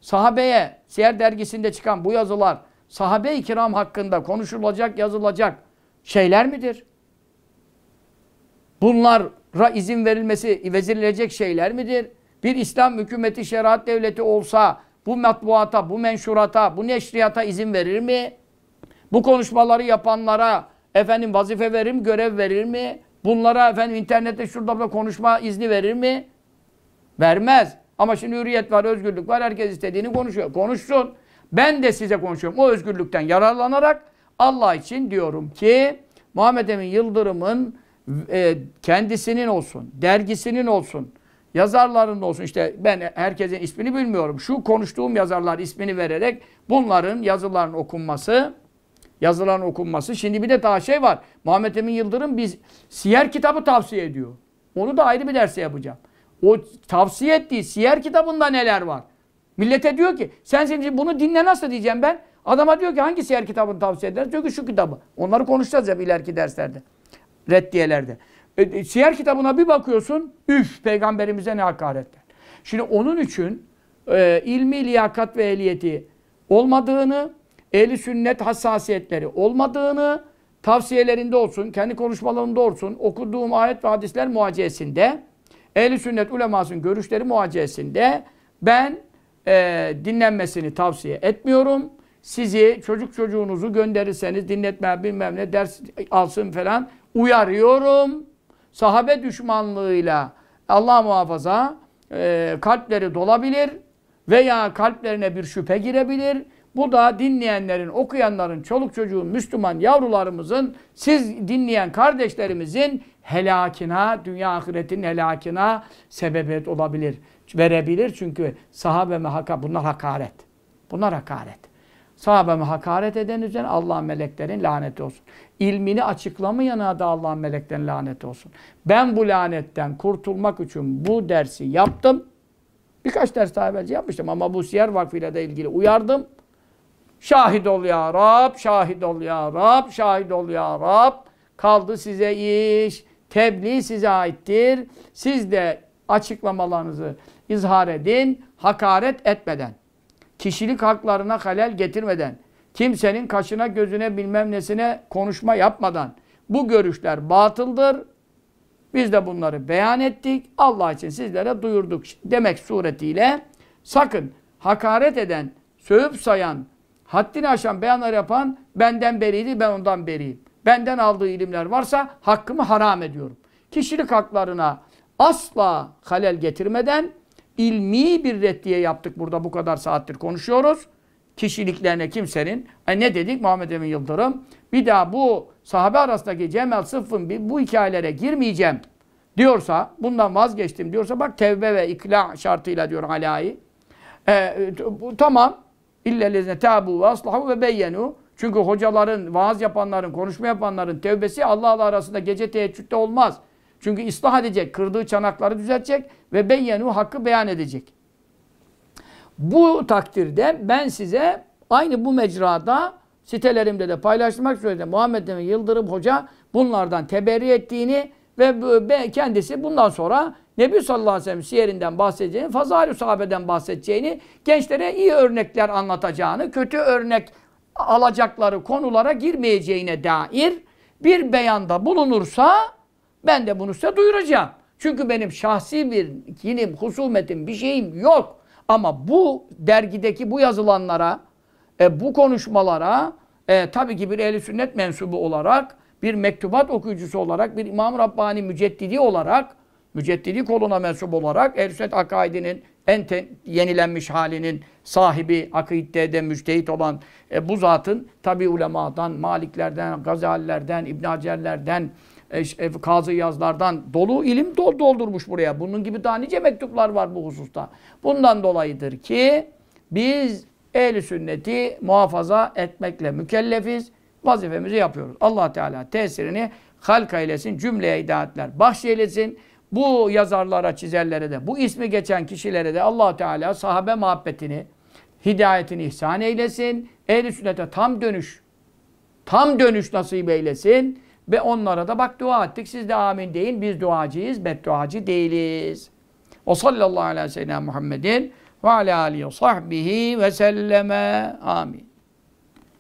sahabeye, Siyer dergisinde çıkan bu yazılar sahabe-i kiram hakkında konuşulacak, yazılacak şeyler midir? Bunlara izin verilmesi, vezirilecek şeyler midir? Bir İslam hükümeti, şeriat devleti olsa bu matbuata, bu menşurata, bu neşriyata izin verir mi? Bu konuşmaları yapanlara efendim vazife verir mi, görev verir mi? Bunlara efendim internette şurada burada konuşma izni verir mi? Vermez. Ama şimdi hürriyet var, özgürlük var. Herkes istediğini konuşuyor. Konuşsun. Ben de size konuşuyorum. O özgürlükten yararlanarak Allah için diyorum ki Muhammed Emin Yıldırım'ın e, kendisinin olsun, dergisinin olsun, yazarların olsun işte ben herkesin ismini bilmiyorum. Şu konuştuğum yazarlar ismini vererek bunların yazıların okunması yazıların okunması. Şimdi bir de daha şey var. Muhammed Emin Yıldırım biz siyer kitabı tavsiye ediyor. Onu da ayrı bir derse yapacağım. O tavsiye ettiği siyer kitabında neler var? Millete diyor ki sen şimdi bunu dinle nasıl diyeceğim ben? Adama diyor ki hangi siyer kitabını tavsiye edersin? Diyor ki şu kitabı. Onları konuşacağız hep ileriki derslerde. Reddiyelerde. E, e siyer kitabına bir bakıyorsun, üf peygamberimize ne hakaretler. Şimdi onun için e, ilmi liyakat ve ehliyeti olmadığını, ehli sünnet hassasiyetleri olmadığını tavsiyelerinde olsun, kendi konuşmalarında olsun, okuduğum ayet ve hadisler muhacesinde, ehli sünnet ulemasının görüşleri muhacesinde ben e, dinlenmesini tavsiye etmiyorum. Sizi çocuk çocuğunuzu gönderirseniz dinletme bilmem ne ders alsın falan uyarıyorum sahabe düşmanlığıyla Allah muhafaza e, kalpleri dolabilir veya kalplerine bir şüphe girebilir. Bu da dinleyenlerin, okuyanların, çoluk çocuğun, Müslüman yavrularımızın, siz dinleyen kardeşlerimizin helakına, dünya ahiretin helakına sebebiyet olabilir, verebilir. Çünkü sahabe ve haka, bunlar hakaret. Bunlar hakaret. Sahabeme hakaret eden üzerine Allah'ın meleklerin laneti olsun. İlmini açıklamayana da Allah'ın meleklerin laneti olsun. Ben bu lanetten kurtulmak için bu dersi yaptım. Birkaç ders daha evvelce yapmıştım ama bu Siyer vakfıyla da ilgili uyardım. Şahit ol ya Rab, şahit ol ya Rab, şahit ol ya Rab. Kaldı size iş, tebliğ size aittir. Siz de açıklamalarınızı izhar edin, hakaret etmeden kişilik haklarına halel getirmeden, kimsenin kaşına gözüne bilmem nesine konuşma yapmadan bu görüşler batıldır. Biz de bunları beyan ettik. Allah için sizlere duyurduk demek suretiyle sakın hakaret eden, sövüp sayan, haddini aşan beyanlar yapan benden beriydi, ben ondan beriyim. Benden aldığı ilimler varsa hakkımı haram ediyorum. Kişilik haklarına asla halel getirmeden ilmi bir reddiye yaptık burada bu kadar saattir konuşuyoruz. Kişiliklerine kimsenin. E ne dedik Muhammed Emin Yıldırım? Bir daha bu sahabe arasındaki Cemel Sıffın bu hikayelere girmeyeceğim diyorsa, bundan vazgeçtim diyorsa bak tevbe ve ikla şartıyla diyor halayı E, ee, bu, tamam. İllellezine tabu ve aslahu ve beyyenu. Çünkü hocaların, vaaz yapanların, konuşma yapanların tevbesi Allah'la arasında gece teheccüde olmaz. Çünkü ıslah edecek, kırdığı çanakları düzeltecek ve beyenu hakkı beyan edecek. Bu takdirde ben size aynı bu mecrada sitelerimde de paylaşmak üzere Muhammed Demir Yıldırım Hoca bunlardan teberri ettiğini ve kendisi bundan sonra Nebi sallallahu aleyhi ve sellem siyerinden bahsedeceğini, fazari sahabeden bahsedeceğini, gençlere iyi örnekler anlatacağını, kötü örnek alacakları konulara girmeyeceğine dair bir beyanda bulunursa ben de bunu size duyuracağım. Çünkü benim şahsi bir kinim, husumetim, bir şeyim yok. Ama bu dergideki bu yazılanlara, e, bu konuşmalara e, tabii ki bir ehli sünnet mensubu olarak, bir mektubat okuyucusu olarak, bir İmam Rabbani müceddidi olarak, müceddidi koluna mensup olarak ehl sünnet akaidinin en te, yenilenmiş halinin sahibi, akidde de müçtehit olan e, bu zatın tabi ulemadan, maliklerden, gazalilerden, İbn Hacerlerden, kazı yazlardan dolu ilim doldurmuş buraya. Bunun gibi daha nice mektuplar var bu hususta. Bundan dolayıdır ki biz ehli sünneti muhafaza etmekle mükellefiz. Vazifemizi yapıyoruz. allah Teala tesirini halk eylesin, cümleye hidayetler bahşeylesin. Bu yazarlara, çizerlere de, bu ismi geçen kişilere de allah Teala sahabe muhabbetini, hidayetini ihsan eylesin. Ehli sünnete tam dönüş, tam dönüş nasip eylesin ve onlara da bak dua ettik. Siz de amin deyin. Biz duacıyız. Bedduacı değiliz. O sallallahu aleyhi ve sellem Muhammedin ve ala alihi ve sahbihi ve selleme. Amin.